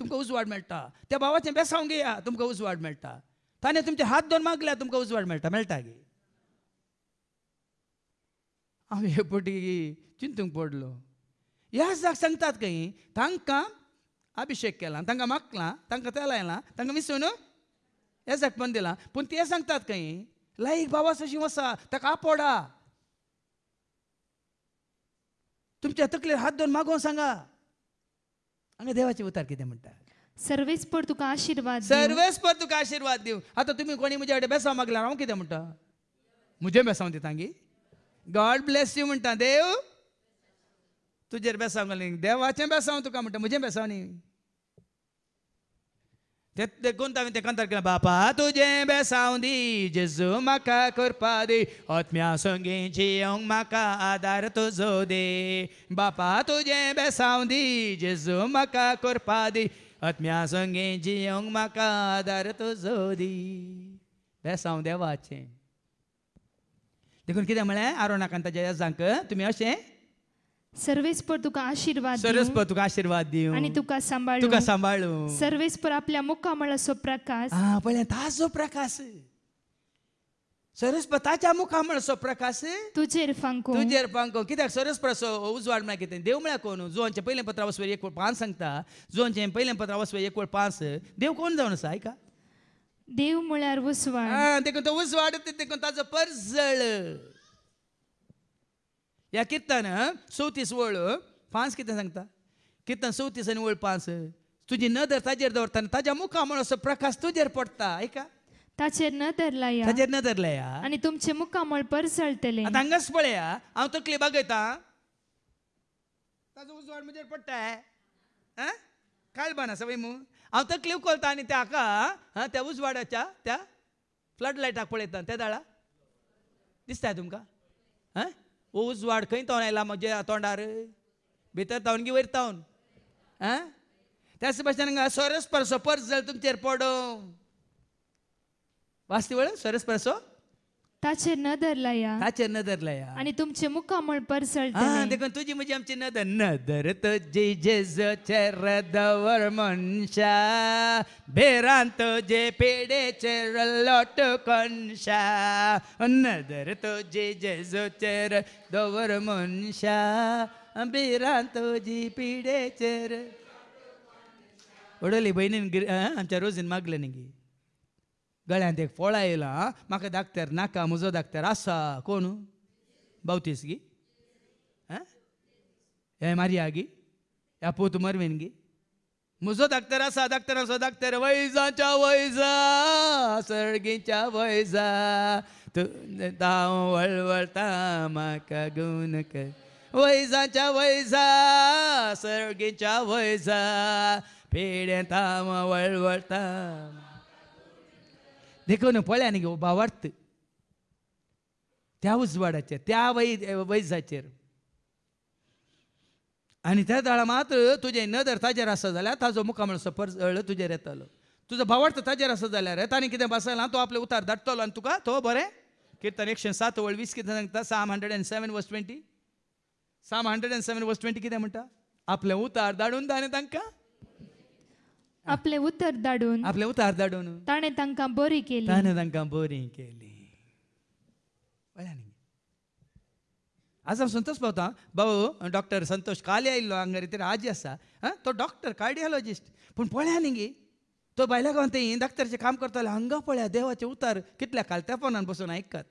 तुमकां उजवाड मेळटा त्या बाबाचें बेसांव घेया तुमकां उजवाड मेळटा ताणें तुमचे हात दोन मागल्या तुमकां उजवाड मेळटा मेळटा गे हांव हे पटी चिंतूंक पडलो ह्या जाक सांगतात काही तांकां अभिशेक केला तांकां मागला तांकां तेल लायला तांकां मिसून हे पण दिला पण ते सांगतात काही लायक बाबा सशी वसा ताका आपोडा तुमच्या तकलेर हात दोन मागून सांगा हांगा देवाचे उतार कितें म्हणटा सर्वेस पर तुका आशीर्वाद सर्वेस्पर पर तुका आशीर्वाद देऊ आता तुम्ही कोणी म्हजे कडेन बेसाव मागल्यार हांव कितें म्हणटा म्हजें दिता दितांगी गॉड ब्लेस यू म्हणटा देव तुजेर बेसाव घालीं देवाचे बेसाव तुका म्हणटा म्हजें बेसाव न्ही ते ते कोणता ते कंतर केला बापा तुझे बेसावंदी जेजू मका कृपा दे आत्म्या संगीची अंग माका आधार तुझो दे बापा तुझे बेसावंदी जेजू मका कृपा दे आत्म्या संगीची अंग माका आधार तुझो दी बेसाव देवाचे देखून कितें म्हळें आरोणाकांताच्या जांक तुमी अशें सर्वेस पर तुका आशीर्वाद सर्वेस तुका आशीर्वाद देऊ आणि तुका सांभाळू तुका सांभाळू सर्वेस पर आपल्या मुखामळ सो प्रकाश हा पण ताजो प्रकाश सरस्पत ताच्या मुखामळ सो प्रकाश तुजेर फांको तुजेर फांको कित्याक सरस्पत सो उजवाड म्हळ्यार कितें देव म्हळ्यार कोण जोनचे पयलें पत्र एक एक पांच सांगता जोनचे पयलें पत्र एक एक पांच देव कोण जावन आसा आयका देव म्हळ्यार उजवाड देखून तो उजवाड देखून ताजो परजळ या कीर्तन चवतीस वळ पांच कितें सांगता कीर्तन चवतीस आनी वळ पांच तुजी नदर ताजेर दवरतना ताज्या मुखा म्हण असो प्रकाश तुजेर पडटा ऐका ताचेर नदर लाया ताचेर नदर लाया आनी तुमचे मुखामळ परसळटले आतां हांगाच पळया हांव तकली बागयता ताजो उजवाड म्हजेर पडटाय आं काळबाण आसा पळय मू हांव तकली उखलता आनी त्या हाका त्या उजवाडाच्या त्या फ्लड लायटाक पळयता त्या दाळा दिसताय तुमकां आं ऊस वाड खंय तोंड आयला म्हज्या तोंडार भितर तवणगी वयर तवण आं त्याच भाशेन हांगा सोरस परसो पर्स जाल्यार तुमचेर पडो वाचती वळ सोरस परसो ताचे नदर लाया ताचेर नदर लाया आणि तुमचे मुकामळ हा देखून तुझी म्हणजे आमची नदर नदर तुझी जेज दवर मनशा भेरान तुझे पेडे चेर लोट कणशा नदर तुझी जेज चेर दवर मनशा भेरान तुझी पिडे चेर ओडली बहिणीन आमच्या रोजीन मागलं नाही गळ्यांत एक फोळा येयला म्हाका दाखतर नाका म्हजो दाखतर आसा कोण बावतीस गी आं हे मारिया गी ह्या पोत मरवेन गी म्हजो दाखतर आसा दाखतर आसा दाखतर वैजाच्या वैजा सळगीच्या वैजा तूं दाव वळवळता म्हाका गुण कर वैजाच्या वैजा सळगीच्या वैजा पेड्या ताम वळवळता देखवणे पळ्या न्ही उबा वाटत त्या उजवाडाचेर त्या वै वैजाचेर आनी त्या दळा मात्र तुजे नदर ताजेर आसा जाल्यार ताजो मुखामळ सफर तुजेर येतलो तुजो भावार्थ ताजेर आसा जाल्यार ताणें कितें बसयलां तो आपले उतार धाडटलो आनी तुका तो बरें कीर्तन एकशे सात वीस कितें सांगता साम hundred and seven verse twenty psalm hundred and seven verse twenty कितें म्हणटा आपले उतार धाडून ताणें तांकां आपले उतर दाडून आपले उतार दाडून ताणे तांकां बरी केली ताणे तांकां बरी केली आज हांव संतोश पावता भाऊ डॉक्टर संतोष काले आयिल्लो हांगा तरी आजी आसा तो डॉक्टर कार्डियोलॉजिस्ट पूण पळया न्ही गे तो बायला गांवांत ते काम करतालो हांगा पळया देवाचे उतार कितल्या त्या फोनान बसून आयकतात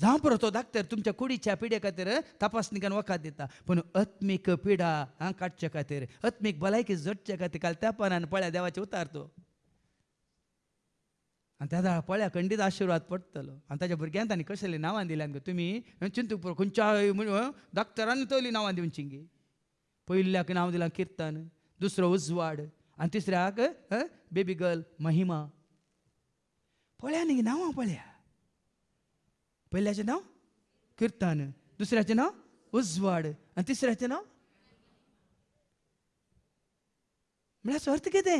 जावं तो धाकतर तुमच्या कुडीच्या पिड्या खातीर तपासणिकान वखद दिता पूण अत्मीक पिडा हां काडचे खातीर अत्मीक भलायकी जडच्या खातीर काल त्या पानान पळ्या देवाचे उतार तो आनी त्या झाडा पळ्या खंडीत आशिर्वाद पडटलो आनी त्याच्या भुरग्यांक तांणी कसले नांवां दिल्यान गो तुमी चिंतूक पुरो खंयच्या डॉक्टरांनी तोली नांवां दिवची गी पयल्याक नांव दिलां किर्तन दुसरो उजवाड आनी तिसऱ्याक बेबी गर्ल महिमा पळ्या न्ही नांवां पळया पहिल्याचे नाव कीर्तन दुसऱ्याचे नाव उजवाड आणि तिसऱ्याचे नाव म्हणजे अर्थ किती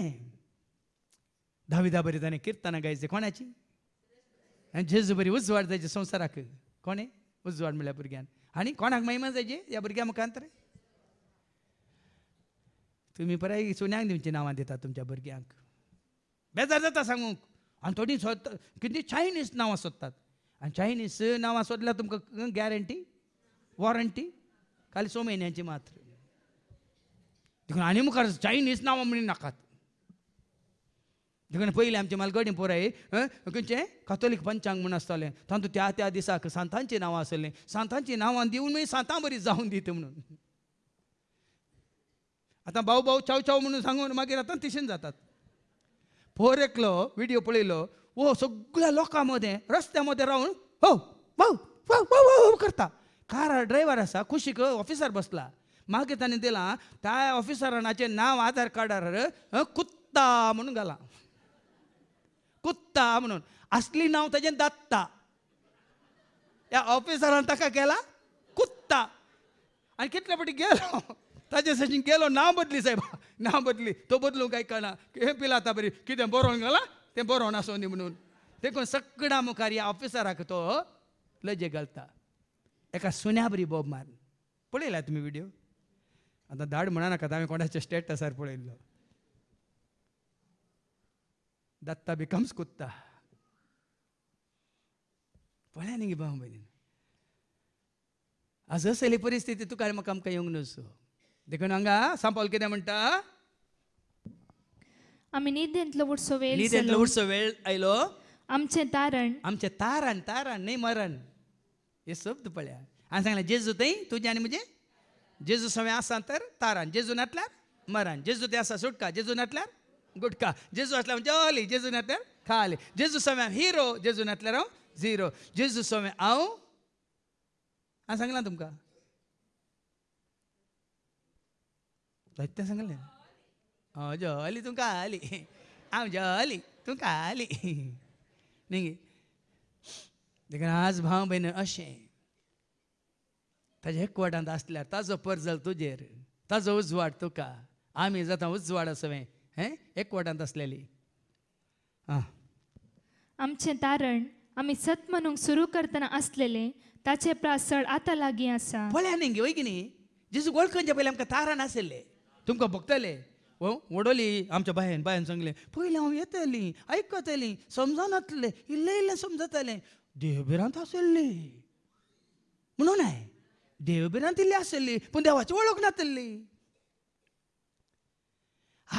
दहावी बरी त्याने कीर्तन गायचे कोणाची आणि बरी उजवाड जायचे संसाराक कोणे उजवाड म्हणल्या भुरग्यान आणि कोणाक महिमा जायचे या भुरग्या मुखांतर तुम्ही पराय सोन्याक दिवची नावां देता तुमच्या भुरग्यांक बेजार जाता सांगूक आणि थोडी स्वतः किती चायनीज नावां सोदतात आणि चायनीस नावा सोदल्या तुमकां गॅरंटी वॉरंटी काल सो म्हयन्यांची मात्र देखून आनी मुखार चायनीस नांवां म्हणून नाकात देखून पयलीं आमचे मालगडी पुराय खंयचे कातोलीक पंचांग म्हणून आसतालें तांतू त्या त्या दिसाक सांतांचीं नांवां आसलें सांतांची नांवां दिवन मागीर सांतां बरीं जावन दिता म्हणून आतां भाऊ भाऊ चाव चाव म्हणून सांगून मागीर आतां तिशेन जातात फोर एकलो व्हिडिओ पळयलो हो सगळ्या लोकांमध्ये रस्त्यामध्ये राहून हो भाऊ भाऊ भाऊ करता कार ड्रायव्हर असा खुशीक ऑफिसर बसला मागे त्याने दिला त्या ऑफिसरांचे नाव आधार कार्डार कुत्ता म्हणून घाला कुत्ता म्हणून असली नाव ताजे दत्ता या ऑफिसरान ताका केला कुत्ता आणि कितले पटी गेलो ताजे सचिन गेलो नाव बदली साहेब नाव बदली तो बदलू काय कळना हे पिला आता बरी कितें बरोवून घाला तें बरो न्ही म्हणून देखून सगळा मुखार या ऑफिसराक तो लजे घालता एका सुन्याबरी बॉब मार पळयला तुमी व्हिडिओ आतां धाड नाकात हांवें कोणाच्या स्टेटसार पळयल्लो दत्ता बिकम्स कुत्ता पळया न्ही भाव भयणीन आज असली परिस्थिती तुका म्हाका आमकां येवंक नसो देखून हांगा सांपॉल कितें म्हणटा आम्ही निधींतलो उठसो वेळ निधींतलो उठसो वेळ आयलो आमचे तारण आमचे तारण तारण नाही मरण हे शब्द पळ्या आणि सांगले जेजू तई तुझे आणि म्हणजे जेजू सवय असा तर तारण जेजू नाटल्यार मरण जेजू ते असा सुटका जेजू नाटल्यार गुटका जेजू असला म्हणजे ओली जेजू नाटल्यार खाली जेजू सवय हिरो जेजू नाटल्यार हांव झिरो जेजू सवय हांव हांव सांगला तुमकां सांगलें జోలి जली तुका జోలి తుంకాలి नाही आज भाव भयण अशें ताजे एकवटांत आसल्यार ताजो पर्जल तुजेर ताजो उजवाड तुका आमी जाता उजवाड असवें हें एकवटांत आसलेली आं आमचें तारण आमी सत म्हणूंक सुरू करतना असलेले ताचे प्रासळ आतां लागीं आसा पळया न्ही घेवय की न्ही जेजूक वळखनचे पयलीं आमकां तारण आशिल्लें तुमकां भोगतलें वडोली आमच्या बायन बायन सांगले पयलीं हांव येतालीं आयकतालीं समजनासलें इल्लें इल्लें समजतलें देवबिरांत आसली म्हणून आहे देवबिरांत इल्ली आसली पूण देवाची वळख नातल्ली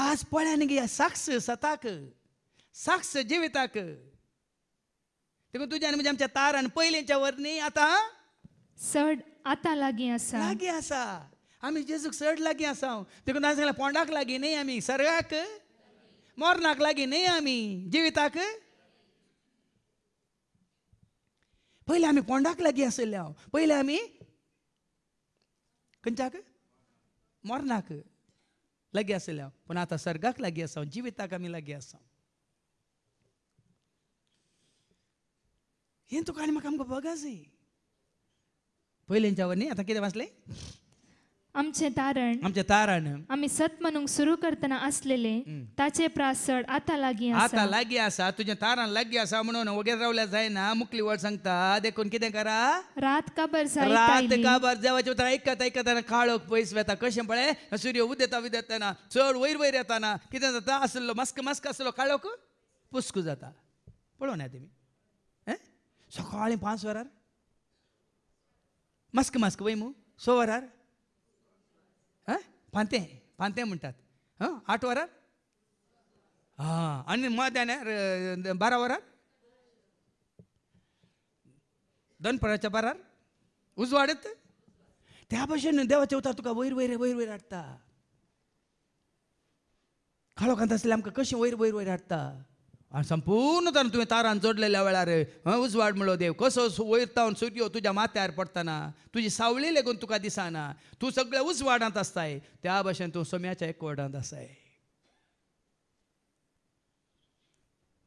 आज पळ्यान गे साक्ष सताक साक्ष जिविताक देखो तुज्यान म्हणजे आमच्या तारान पयलींच्या वरनी आतां सड आतां लागीं आसा लागीं आसा आम्ही जेजूक चड लागीं असा तिकडून आज सांगला पोंडाक लागीं न्ही आमी सर्गाक मोरणाक लागीं नाही आमी जिविताक पयलीं आमी पोंडाक लागीं आशिल्ले हांव पयलीं आमी खंयच्याक मरणाक लागीं आशिल्ले पूण आतां सर्गाक लागीं असा जिविताक आमी लागीं असा हें तुका आनी म्हाका आमकां बघा जाय पयलींच्या वर न्ही आतां कितें आमचे तारण आमचे तारण आम्ही सत म्हणून सुरू करताना असलेले ताचे प्रासड आता लागी आता लागी आसा तुझे तारण लागी आसा म्हणून वगैरे रावल्या जायना मुकली वळ सांगता देखून कितें करा रात काबर जाय रात काबर देवाचे उतर ऐकत ऐकताना काळोख पयस वेता कशें पळय सूर्य उदेता उदेताना चड वयर वयर येताना कितें जाता आसलो मस्क मस्क आसलो काळोख पुस्कू जाता पळोवन या तुमी सकाळी पांच वरार मस्क मस्क वय मू स वरार फांते फांते म्हणतात हां आठ वरात हां आणि मध्याने बारा वरात दनपराच्या बारार उजवाडत त्या भाषेनं देवाचे उतार तुका वयर वयर वयर वयर हाडटा खाळोखांत असल्या आमकां कशें वयर वयर वयर हाडटा संपूर्ण तर तुम्ही तारान जोडलेल्या वेळार उजवाड म्हणलो देव कसो वयर तावन सुर्यो तुझ्या माथ्यार पडटना तुजी सावळी लेगून तुका दिसना तूं सगळ्या उजवाडांत आसताय त्या भाशेन तूं सोम्याच्या एकवटांत आसाय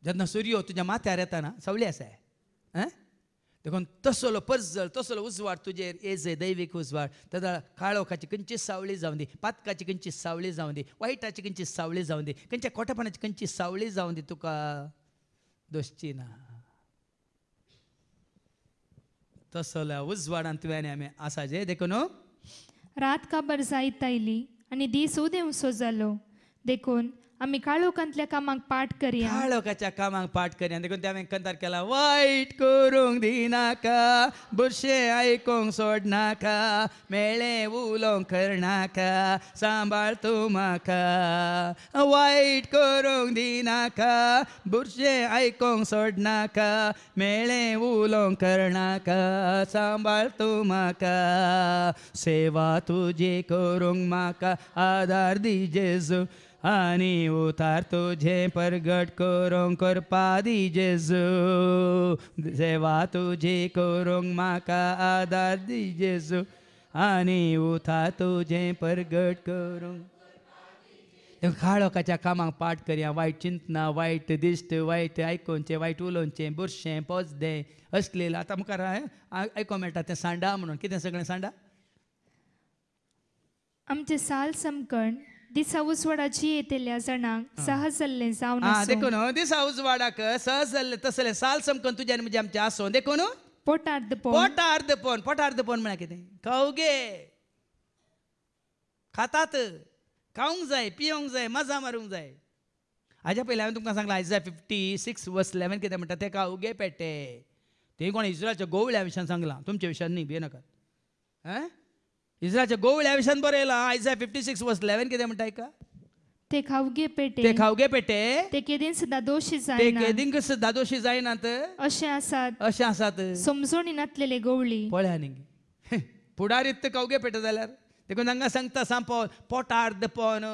जेन्ना सुर्यो तुज्या माथ्यार येता ना सावळी आसाय देखून तसलो पर्जल तसलो उजवाड तुजेर एजे दैवीक उजवाड ताका काळोखाची खंयची सावळी जावं दी पातकाची खंयची सावळी जावं दी वायटाची खंयची सावळी जावं दी खंयच्या खोटेपणाची खंयची सावळी जावं दी तुका दोसची ना तसल्या उजवाडान तुवें आमी आसा जे देखून हो. रात काबार बरसाई आयली आनी दीस उदेंसो जालो देखून आम्ही काळोखांतल्या कामांक पाठ करी काळोखाच्या कामांक पाठ आणि देखून त्या कंतार केला वाईट करूंक दिनाका बुरशे आयकोंक सोडनाका मेळे उलोवंक करनाका सांबाळ तूं म्हाका वाईट करूंक दिनाका बुरशे आयकोंक सोडनाका मेळे उलोवंक करनाका सांबाळ तूं म्हाका सेवा तुजी करूंक म्हाका आधार दी जेजू आणि उतार तुझे परगट करूंक करपा दी जेजू सेवा तुझे करूंक माका आदार दी जेजू आणि उतार तुझे परगट करूंक काळोखाच्या कामाक पाठ करया वायट चिंतना वायट दिश्ट वायट आयकोनचे वायट उलोवचे बुरशें पोजदें असलेलं आतां मुखार आयको मेळटा तें सांडा म्हणून कितें सगळें सांडा आमचें साल समकण ದಿಸವುಸ್ವಾಡ ಜಿ ಎತೆಲ್ಯ ಜಣಾಂಗ್ ಸಹಜಲ್ಲೆ ಜಾವನ ಆ ದೇಕೋನು खातात खावंक जाय पियोंक जाय मजा मारूंक जाय हाज्या पयलीं हांवें तुमकां सांगलां फिफ्टी सिक्स वर्स इलेवन कितें म्हणटा पेटे ते कोण इस्रायलच्या गोवळ्या विशयान सांगलां तुमच्या विशयान न्ही भिये नाकात इस्राच्या गोविळ या विषयांवर बरयला आयसा फिफ्टी सिक्स वर्स इलेवन कितें म्हणटाय का ते खावगे पेटे ते खावगे पेटे ते केदीन सुद्दां दोशी जाईन ते केदीन सुद्दां दोशी जायनात अशें आसात अशें आसात समजून येनातलेले गोवळी पळया न्ही फुडारीत ते खावगे पेटे जाल्यार देखून हांगा सांगता सांपो पोटार पोन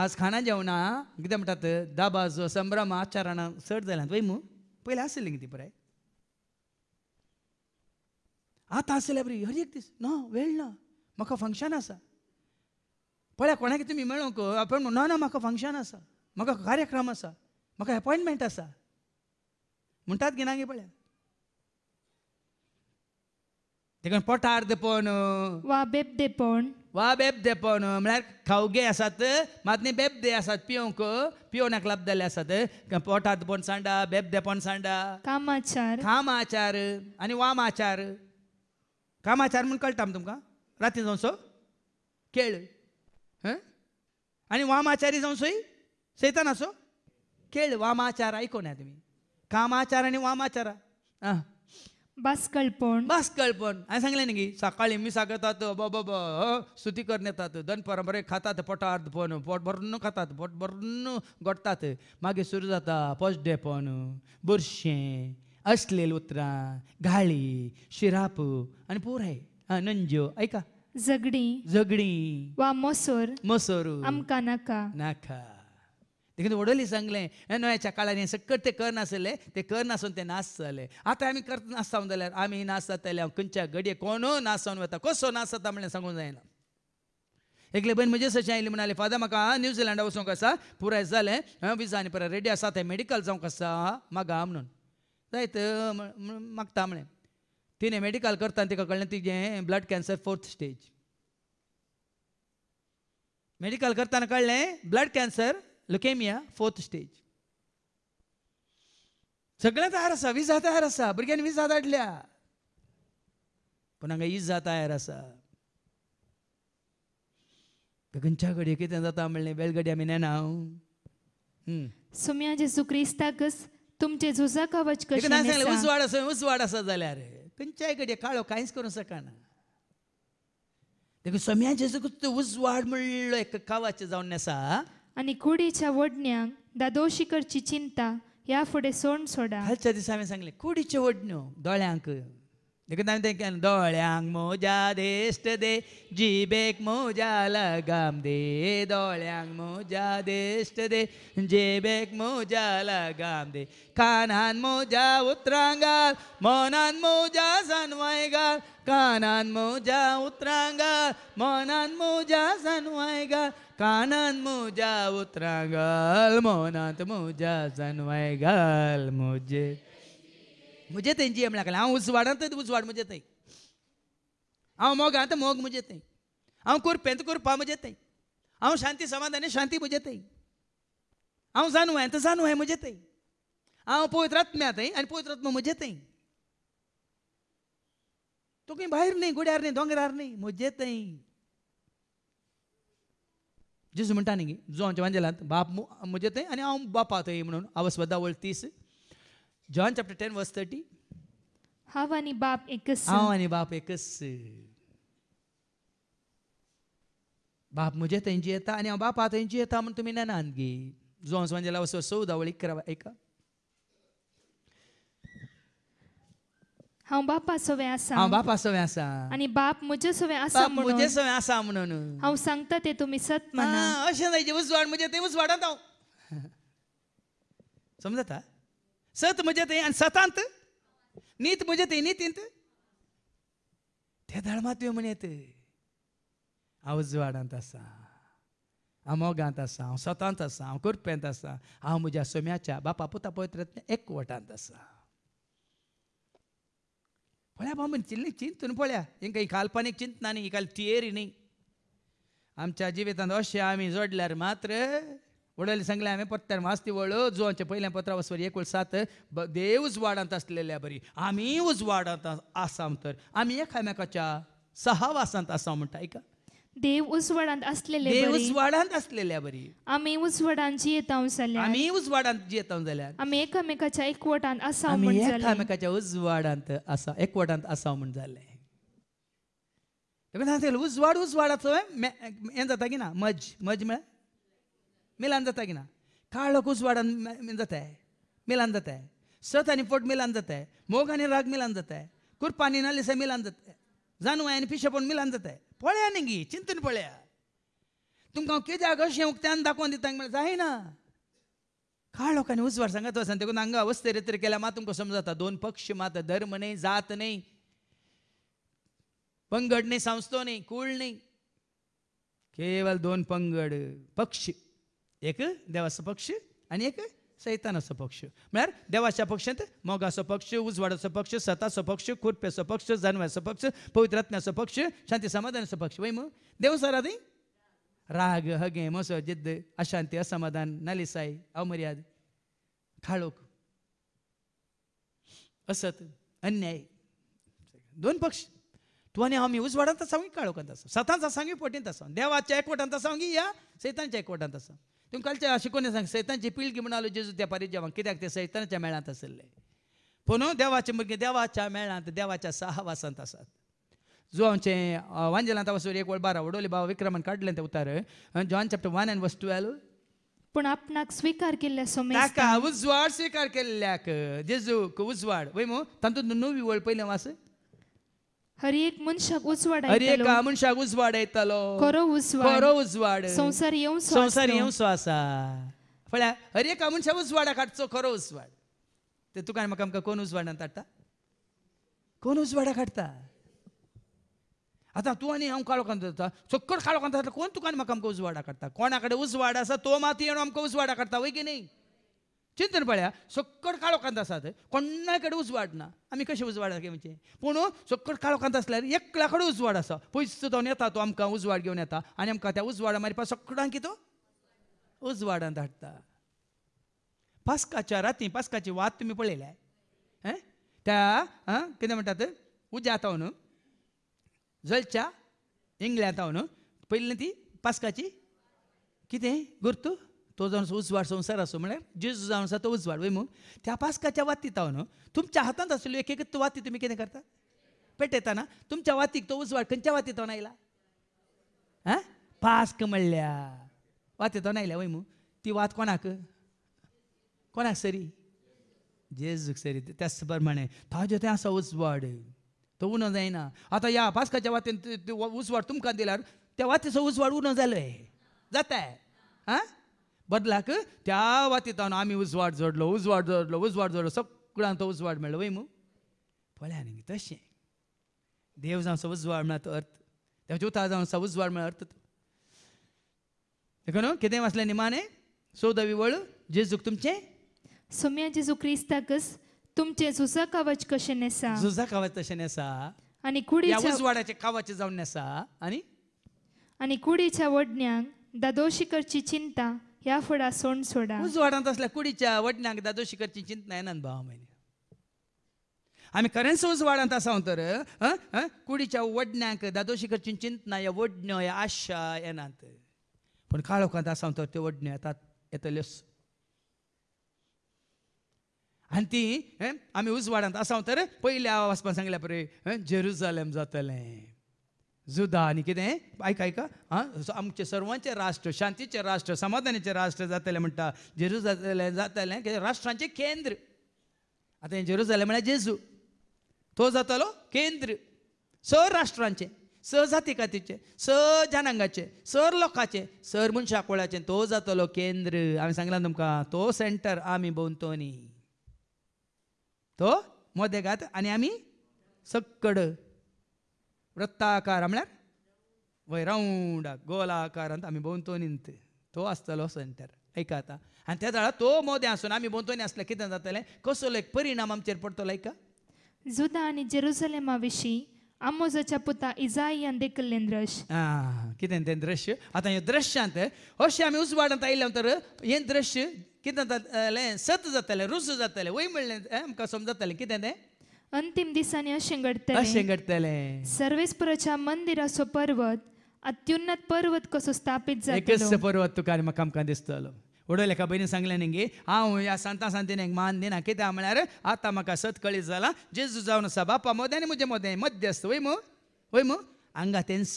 आज खाणा जेवणा कितें म्हणटात दाबाजो संभ्रम आचरण चड जाल्यात वैमू पहिले पयलीं आशिल्लें कितें पुराय आतां आसल्या बरी एक दीस ना वेळ ना म्हाका फंक्शन आसा पळया कोणाक तुमी मेळोंक आपण ना ना म्हाका फंक्शन आसा म्हाका कार्यक्रम आसा म्हाका एपॉयंटमेंट आसा म्हणटात की गे पळया देखून पोटार देपोन वा बेब देपोन वा बेब देपोन म्हळ्यार खावगे आसात मातनी बेब दे आसात पिवंक पियोनाक लाभ जाल्ले आसात पोटार देपण सांडा बेब देपोन सांडा कामाचार कामाचार आनी वामाचार कामाचार म्हणून कळटा तुमकां राती जावन सो केळ आणि आनी वामाचारी जाऊन सोय सैतान असो खेळ वामाचार ऐकून या तुम्ही कामाचार आणि वामाचारा आं बासकळपण बासकळपण हांवें सांगलें न्ही की सकाळी मिसा करतात बाबा सुती करून येतात दन परंपरे खातात पोटार्द पण पोट भरून खातात पोट भरून गोडतात मागीर सुरू जाता फर्स्ट डे पण बुरशें असलेल उतरा घाळी शिराप आणि पोर आहे ऐका झगडी झगडी वा मसोर मसोर आमका नाका नाका देखील वडोली सांगले नव्याच्या काळाने सकट ते कर नासले ते कर नासून ते नाच झाले आता आम्ही करत नाचता जाल्यार आम्ही नास जाताले खंयच्या घडये कोणो नाचून वता कसो नास जाता म्हणलें सांगूंक जायना एकले बहीण म्हणजे सशी आयली म्हणाले फादर म्हाका न्यूझीलंडा वचूंक आसा पुराय जालें विजा आनी परत रेडी आसा ते मेडिकल जावंक आसा मागा म्हणून जायत मागता म्हणे तिने मेडिकल करता तिका कळ्ळें तिजें blood cancer fourth stage medical करताना कळ्ळें blood cancer leukaemia fourth stage सगळें तयार आसा विजा तयार आसा भुरग्यांनी विजा धाडल्या पूण हांगा इजा तयार आसा खंयच्या घडये कितें जाता म्हणलें बेलगडी आमी नेना हांव सुम्या जेसू क्रिस्ताकच तुमचे झुजा कवच कशें सांगलें उसवाड आसा उसवाड आसा जाल्यार खंयच्याय कडेन काळो कांयच करूं सकाना देखून सोम्या जेजूकूच उसवाड म्हणलो एक कवच जावन आसा आनी कुडीच्या वडण्यांक दादोशी करची चिंता या फुडें सोड सोडा कालच्या दिसा हांवें सांगलें कुडीच्यो वडण्यो दोळ्यांक देखील दोळ्यांक मोजा देश्ट दे जिबेक मोजा लगाम दे दोळ्यांक मोजा देश्ट दे जेबेक मोजा लगाम दे कानान मोजा उतरांगाल मनान मोजा सनवाय घाल कानान मोजा उतरांगाल मनान मोजा सनवाय घाल कानान मोजा उतरांगाल मोनात मोजा सनवाय घाल मोजे मुझे तें जी एम लागला हांव उजवाडांत उजवाड म्हजे थंय हांव मोगांत मोग म्हजे थंय हांव कुरपेंत कुरपा म्हजे थंय हांव शांती समाधानी शांती म्हजे थंय हांव जाणवायंत जाणवाय म्हजे थंय हांव पवित्रात्म्या थंय आनी पवित्रात्मा म्हजे थंय तुका भायर न्ही गुड्यार न्ही दोंगरार न्ही म्हजे थंय जेजू म्हणटा न्ही जोंच्या वांजेलांत बाप म्हजे थंय आनी हांव बापा थंय म्हणून आवस्वदा वळ तीस जॉन chapter टेन verse 30. हव आणि बाप एकच हाँ आणि बाप एकच बाप म्हजे थंयची येता आनी हांव बापा थंयची येता म्हूण तुमी नेनान गे जोन्स वांजेला वचो चवदा वळी करा एका हांव बापा सोवें आसा हांव बापा सोवें आसा आनी बाप म्हजे सोवें आसा म्हणून म्हजे सोवें आसा म्हणून हांव सांगता ते तुमी सत माना अशें जायचे उसवाड म्हजे ते उसवाडात हांव समजता सत म्हणजे ते आणि सतांत नीत म्हणजे ते नीतींत ते धर्मात म्हणत आवाज आसा हांव मोगांत आसा हांव सतांत आसा हांव कुरपेंत आसा हांव म्हज्या सोम्याच्या बापा पुता एक एकवटांत आसा पळया बाबा चिल्ली चिंतून पळया हिंका ही काल्पनीक चिंतना न्ही ही काल थियरी न्ही आमच्या जिवितांत अशें आमी जोडल्यार मात्र उडयलें सांगले आम्ही पत्त्यार मास्ती वळो जो पयल्या पत्रा वसवर एक वळ सात देव उजवाडांत आसलेल्या बरी आम्ही उजवाडांत आसाम तर आमी एकामेकाच्या सहा वासांत आसाम म्हणटा ऐका देव उजवाडांत आसलेले देव उजवाडांत आसलेल्या बरी आमी उजवाडांत जियेतांव जाल्यार आमी उजवाडांत जियेतांव जाल्यार आमी एकामेकाच्या एकवटांत आसा आम्ही एकामेकाच्या उजवाडांत आसा एकवटांत आसा म्हण झाले उजवाड उजवाडाचो हें जाता की ना मज मज म्हळ्यार मेलान जाता की ना काळोखूच वाडान जाता मेलान जाता सत आनी पोट मेलान जाता मोग आनी राग मेलान जाता कुर्पा आनी नालिसा मेलान जाता जानवाय आनी पिशेपण मिलान जाता पळया न्ही गी चिंतून पळया तुमकां हांव कित्याक अशें उक्त्यान दाखोवन दिता म्हणल्यार जायना काळ लोकांनी उजवार सांगत वसन देखून हांगा अवस्थे रेत्र केल्या मात तुमकां समजता दोन पक्ष मात धर्म नाही जात नाही पंगड न्ही संस्थो न्ही कूळ न्ही केवळ दोन पंगड पक्षी एक देवाचा पक्ष आणि एक सैतानाचा पक्ष म्हणजे देवाच्या पक्षात मोगाचो पक्ष उजवाडाचा पक्ष सताचो पक्ष खुरपेचो पक्ष जनव्याचा पक्ष पवित्रत्न्याचा पक्ष शांती समाधानाचा पक्ष वय मग देव सारा राग हगे मस जिद्द अशांती असमाधान नालिसाई अमर्याद खाळोक असत अन्याय दोन पक्ष तूं आनी हांव मी उजवाडांत आसा काळोखांत आसा सतांचा सांगू पोटींत आसा देवाच्या एकवटांत आसा या सैतांच्या एकवटांत आसा तुमकां कालचे शिकोवणी सांग सैतांची पिळगी म्हण आलो जेजू त्या पारी कित्याक ते सैतानाच्या मेळांत आशिल्ले पूण हो, देवाचे भुरगे देवाच्या मेळांत देवाच्या साहवासांत आसात जो आमचे वांजेलांत वचून एक वळ बारा वडोले बाबा विक्रमान काडलें ते उतार जॉन चॅप्टर वन एन वस्तू आलो पूण आपणाक स्विकार केल्ल्या ताका उजवाड स्विकार केल्ल्याक जेजूक उजवाड वय मो तातूंत नवी वळ पयलें वास हरी एक मनशाक उजवाड अरे एका मनशाक येतालो खरो उसवाड संसार येऊन संसार येवं सो आसा हरी एका मनशाक उजवाडा काडचो खरो उसवाड ते तुका म्हाका आमकां कोण उसवाडान काडटा कोण उजवाडा काडटा आतां तू आनी हांव काळोखांत जाता सक्कड काळोखांत जाता कोण तुका म्हाका आमकां उजवाडा काडटा कोणा कडेन उजवाड आसा तो माती येवन आमकां उजवाडा काडटा वय की नाही चिंतन पळया सक्कड काळोखांत आसात कोणाय कडेन उजवाड ना आमी कशें उजवाड म्हणजे पूण हो? सक्कड काळोखांत आसल्यार एकल्या कडेन उजवाड आसा पयस जावन हो येता तो आमकां उजवाड घेवन येता आनी आमकां त्या उजवाडा मारपा सक्कडांक कितें उजवाडांत हाडटा पास्काच्या राती पास्काची वात तुमी पळयल्या त्या कितें म्हणटात उज्या न्हू जलच्या इंगल्या न्हू पयली ती पासकाची कितें गुरतू तो जावन उजवाड संसार आसूं म्हणजे जेजू जावन असा तो उजवाड वय त्या पास्काच्या वातीत ना तुमच्या हातांत आसलेल्यो एक एक वाती तुम्ही किती करता पेटयताना तुमच्या वातीक तो उजवाड खंयच्या वातीत हांव आयला आं पास्क म्हणल्या वातीत हांव आयल्या वय ती वात कोणाक कोणाक सरी जेजूक सरी त्याच प्रमाणे ताजे ते असा उजवाड तो उणो जायना आता या पास्काच्या वातीन उजवाड तुमकां दिल्यार त्या वातीचो उजवाड उणो जालो जाताय आं बदलाक त्या वातीतावन आम्ही उजवाड जोडलो उजवाड जोडलो उजवाड जोडलो सगळ्यांक तो उजवाड मेळ्ळो वय मू पळ्या न्ही तशें देव जावं उजवाड मेळा अर्थ देवाच्या उतार जावं उजवाड म्हळ्यार अर्थ देखो ना कितें वाचलें निमाणें सोदवी वळ जेजूक तुमचें सोम्या जेजू क्रिस्ताकच तुमचे झुजा कवच कशें नेसा झुजा कवच तशें नेसा आनी कुडीच्या उजवाडाचें कवच जावन नेसा आनी आनी कुडीच्या वडण्यांक दादोशी करची चिंता ह्या फुडा सोंड सोडा उजवाडांत असल्या कुडीच्या वडण्यांक दादोशी करची चिंतना येनान भाव म्हयने आमी खरेंच उजवाडांत आसा तर कुडीच्या वडण्याक दादोशी करची चिंतना या वडण्यो या आशा येनात पूण काळोखांत आसा तर त्यो वडण्यो येतात येतल्यो आनी ती आमी उजवाडांत आसा तर पयल्या वचपाक सांगल्या परे जेरुजालेम जातलें जुदानी कितें आयक ऐका आं आमचे सर्वांचे राष्ट्र शांतीचे राष्ट्र समाधानाचे राष्ट्र जातलें म्हणटा जेजू जातलें जातलें राष्ट्रांचें केंद्र आतां जेजू जेरुजालेम म्हळ्यार जेजू तो जातलो केंद्र सर राष्ट्रांचें स जाती कातीचे स जनांगाचे सर लोकांचे सर मनशा कोळ्याचे तो जातलो केंद्र हांवें सांगलां तुमकां तो सेंटर आमी भोंवतो न्ही तो घात आनी आमी सक्कड वृत्ताकार ಅಂಬ್ಯಾರ ವೈ ರೌಂಡ गोलाकार ಅಂತ आम्ही ಭೋಂವतो ते तो आसतलो सेंटर आतां आनी त्या जाळा तो मोदें आसून आमी भोंवतोनी आसले कितें जातले कसलो एक परिणाम आमचेर पडटलो आयका जुदा आनी जेरुसलेमा विशीं आमोजाच्या पुता इजायन देखले दृश्य आं कितें तें दृश्य आतां ह्या दृश्यांत अशें आमी उजवाडांत आयले तर हें दृश्य कितें जातालें सत जातले रुजू जातालें वय म्हणलें आमकां समजतालें कितें तें ಅಂತಿಮ ದಿವಸನೇ ಅಶೆಂಗಡ್ತಲೆ ಅಶೆಂಗಡ್ತಲೆ ಸರ್ವೇಶ್ವರच्या मंदिराचो पर्वत अत्युन्नत पर्वत कसो स्थापित जातलो पर्वत तुका म्हाका आमकां दिसतलो उडयले का बहिणी सांगलें न्ही हांव ह्या सांता सांतीन एक मान दिना कित्याक म्हळ्यार आतां म्हाका सतकळीत जाला जेजू जावन आसा बापा मोदें आनी म्हजें मोदें मध्यस्त वय मो वय मो हांगा तेंस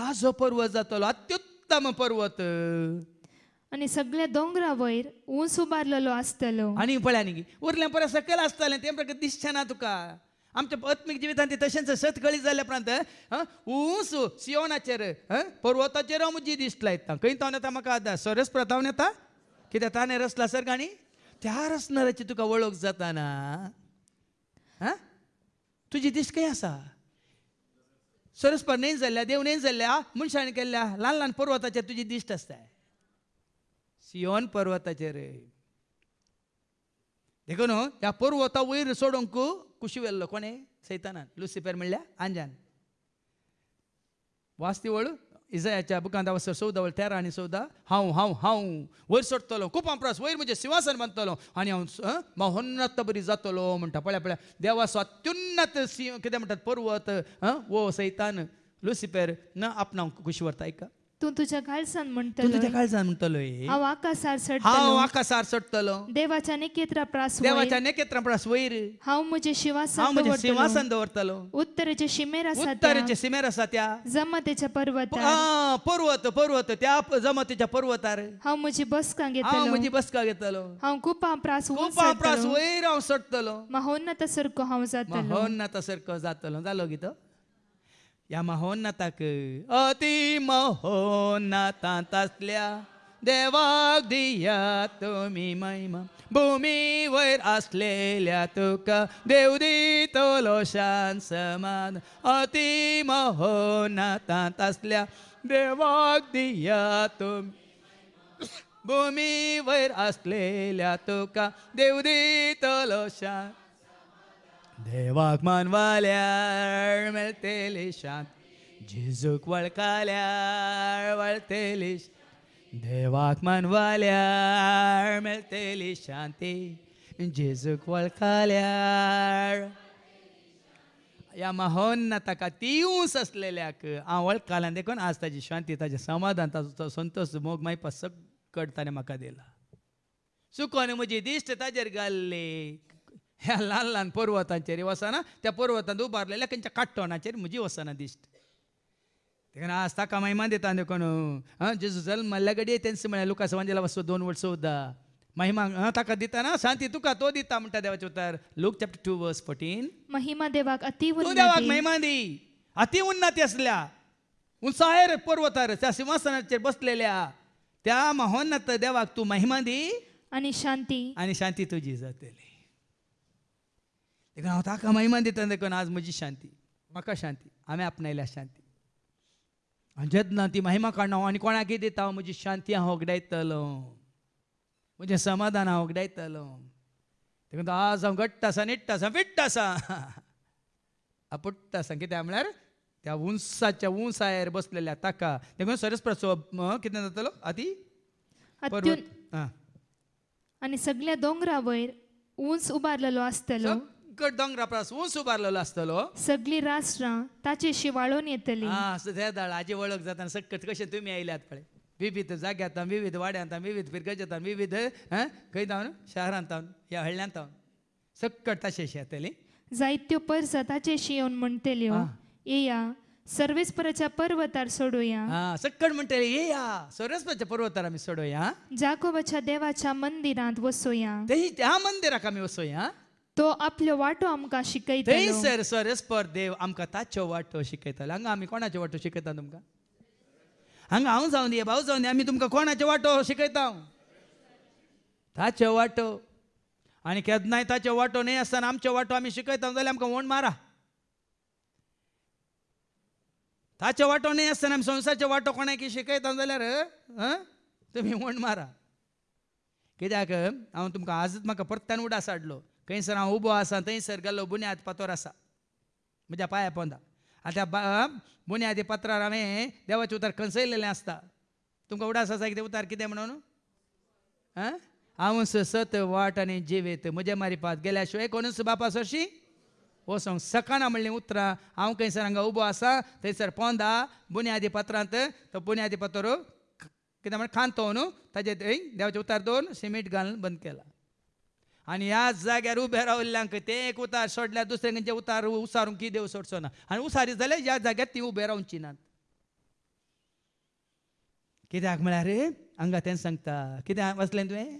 ताजो पर्वत जातलो अत्युत्तम पर्वत आणि सगळ्या वयर उंच उबारलेलो आसतलो आणि पळय आनी उरलें परत सकयल आसतलें तें प्रकार ना तुका आमच्या आत्मिक जिवितांत ते तशेंच सत जाल्या जाल्ल्या उपरांत ऊंच सियोनाचेर पर्वताचेर मुजी दिश्ट लायता खंय तावन येता म्हाका सरस सोरस प्रतावन येता कित्याक ताणें रसला सर गाणी त्या रसनराची तुका वळख जाता ना तुझी तुजी दिश्ट खंय आसा सरस्पर नेन जाल्ल्या देव नेन जाल्ल्या मनशान केल्ल्या ल्हान ल्हान पर्वताचेर तुजी दिश्ट आसताय सियोन पर्वताचेर देखून ह्या पर्वता वयर सोडूंक कुशी व्हेल्लो कोणे सैतानान लुसिफेर म्हणल्या आंजान वास्तिवळ इजयाच्या बुकांत वसर चौदा वळ तेरा आनी सौदा हांव हांव हांव वयर सोडतलो खूप हांव वयर म्हणजे सिंहासन बांदतलो आनी हांव महोन्नत बरी जातलो म्हणटा पळया पळया देवा स्वत्युन्नत सिंह कितें म्हणटात पर्वत वो सैतान लुसिफेर न आपणावंक कुशी व्हरता आयका तू तुझ्या काळजान म्हणतो तू तुझ्या काळजान म्हणटलो हांव आकासार चडटलो हा आकाशार चडटलो देवाच्या नेकेत्रा प्रास देवाच्या नेकेत्रा प्रास वयर हांव म्हजे शिवासन हा मुझे शिवासन दवरतलो उत्तरचे शिमेर आसा उत्तरचे शिमेर आसा त्या जमतेच्या पर्वतार पर्वत पर्वत त्या जमतेच्या पर्वतार हांव म्हजी बसका घेतलो हा म्हजी बसका घेतलो हा खूप प्रास खूप प्रास वयर हांव चडटलो महोन्नत सरको हांव जातलो महोन्नत सरको जातलो जालो गीत या ताक अति महोन्नातांतासल्या देवाक दिया तुम्ही महिमा भूमीवर असलेल्या तुका देवदी तो शान समान अति महोन्नातांतासल्या देवाक दिया तुम्ही भूमीवर असलेल्या तुका देवदी तो शान देवाक देवाकमानवाल्या मिळतेले शांत झिजूक देवाक वळतेले देवाकमानवाल्या मेळतेली शांती जेजूक वळखाल्या या माहोन्न ताका तिवूस असलेल्याक हांव वळखालां देखून आज ताजी शांती ताजें समाधान ताजो संतोष मोग मागीर सगळ ताणें म्हाका दिला चुकोन म्हजी दिश्ट ताजेर घाल्ली ह्या ल्हान ल्हान पर्वतांचेर वसना त्या पर्वतांत उबारलेल्या त्यांच्या काट्टोणाचेर म्हजी वसना दिश्ट तेका आज ताका महिमा दिता देखून कोण जेजू मल्ल्या गडये तेंच म्हळ्यार लुका वांजेला वसो दोन वर्स सुद्दां महिमा हां ताका दिताना शांती तुका तो दिता म्हणटा देवाचे उतर लोक चॅप्टर टू वर्स फोर्टीन महिमा देवाक अति तू देवाक महिमा दी अति उन्नती असल्या उंचायेर पर्वतार त्या सिंहासनाचेर बसलेल्या त्या महोन्नत देवाक तू महिमा दी आणि शांती आणि शांती तुझी जातली देखो हांव ताका महिमान दिता देखून आज म्हजी शांती म्हाका शांती हांवें आपणायल्या शांती हांव ती महिमा काडना आणि आनी कोणाकय दिता हांव म्हजी शांती हांव वगडायतलो म्हजें समाधान हांव वगडायतलो देखून आज हांव घट्ट आसा निट्ट आसा फिट्ट आसा आपट्ट आसा कित्याक म्हळ्यार त्या उंसाच्या उंसायर बसलेल्या ताका देखून सरस प्रसव कितें जातलो आती आनी सगळ्या दोंगरा वयर उंच उबारलेलो आसतलो इकड्डोंगरा परस ऊंच उबारलेलो आसतलो सगळी राष्ट्रां ताचेशी वाळोवन येतली हा त्या दळाची वळख जाता सकट कशें तुमी आयल्यात पळय विविध जाग्यांत विविध वाड्यांत विविध पिरगजेतान विविध खंय धांवन शहरांत या हळ्यांत सक्कट सकट ताशेशी येतली जायत्यो परसां ताचे येवन म्हणटल्यो येया सर्वेस्पराच्या पर्वतार सोडूया सक्कड म्हणटले येया सर्वेस्पराच्या पर्वतार आम्ही सोडूया जाकोबाच्या देवाच्या मंदिरात वसोया त्या मंदिराक आम्ही वसोया तो आपल्यो वांटो आमकां सर थंयसर सरस्पर देव आमकां ताचो वाटो शिकयतालो हांगा आमी कोणाच्यो वाटो शिकयता तुमकां हांगा हांव जावन दी भाऊ जावन दी आमी तुमकां वाटो वांटो शिकयता ताचो वांटो आनी केन्नाय ताचो वांटो न्हय आसतना आमचो वाटो आमी शिकयता जाल्यार आमकां वोंड मारा ताचो वांटो न्हय आसतना आमी संवसारचो वांटो कोणाक शिकयता जाल्यार तुमी वोंड मारा कित्याक हांव तुमकां आजच म्हाका परत्यान उडास हाडलो उबो आसा थंयसर गेल्लो बुन्याद पातोर आसा म्हज्या पांया पोंदा आनी त्या बुन्यादी पत्रार हांवें देवाचे उतार खंचयलेलें आसता तुमकां उडास आसा कितें उतार कितें म्हणून आं हांव सत वाट आनी जिवेत म्हजे मारिपात गेल्या शिवाय कोणूच बापा सोशी वसोंक सकाना म्हणलीं उतरां हांव खंयसर हांगा उबो आसा थंयसर पोंदा बुन्यादी पत्रांत तो बुन्यादी पत्र कितें म्हण खांतो न्हू ताजे थंय देवाचे उतार दोन सिमेंट घालून बंद केला आणि ह्याच जाग्यार उबे रावल्ल्यांक ते एक उतार सोडल्यार दुसऱ्यांचे म्हणजे उतार उसारून की देव सोडचो ना आनी उसारी जाल्यार ह्या जाग्यार ती उबे रावची नात कित्याक म्हळ्यार हांगा तें सांगता कित्याक वाचलें तुवें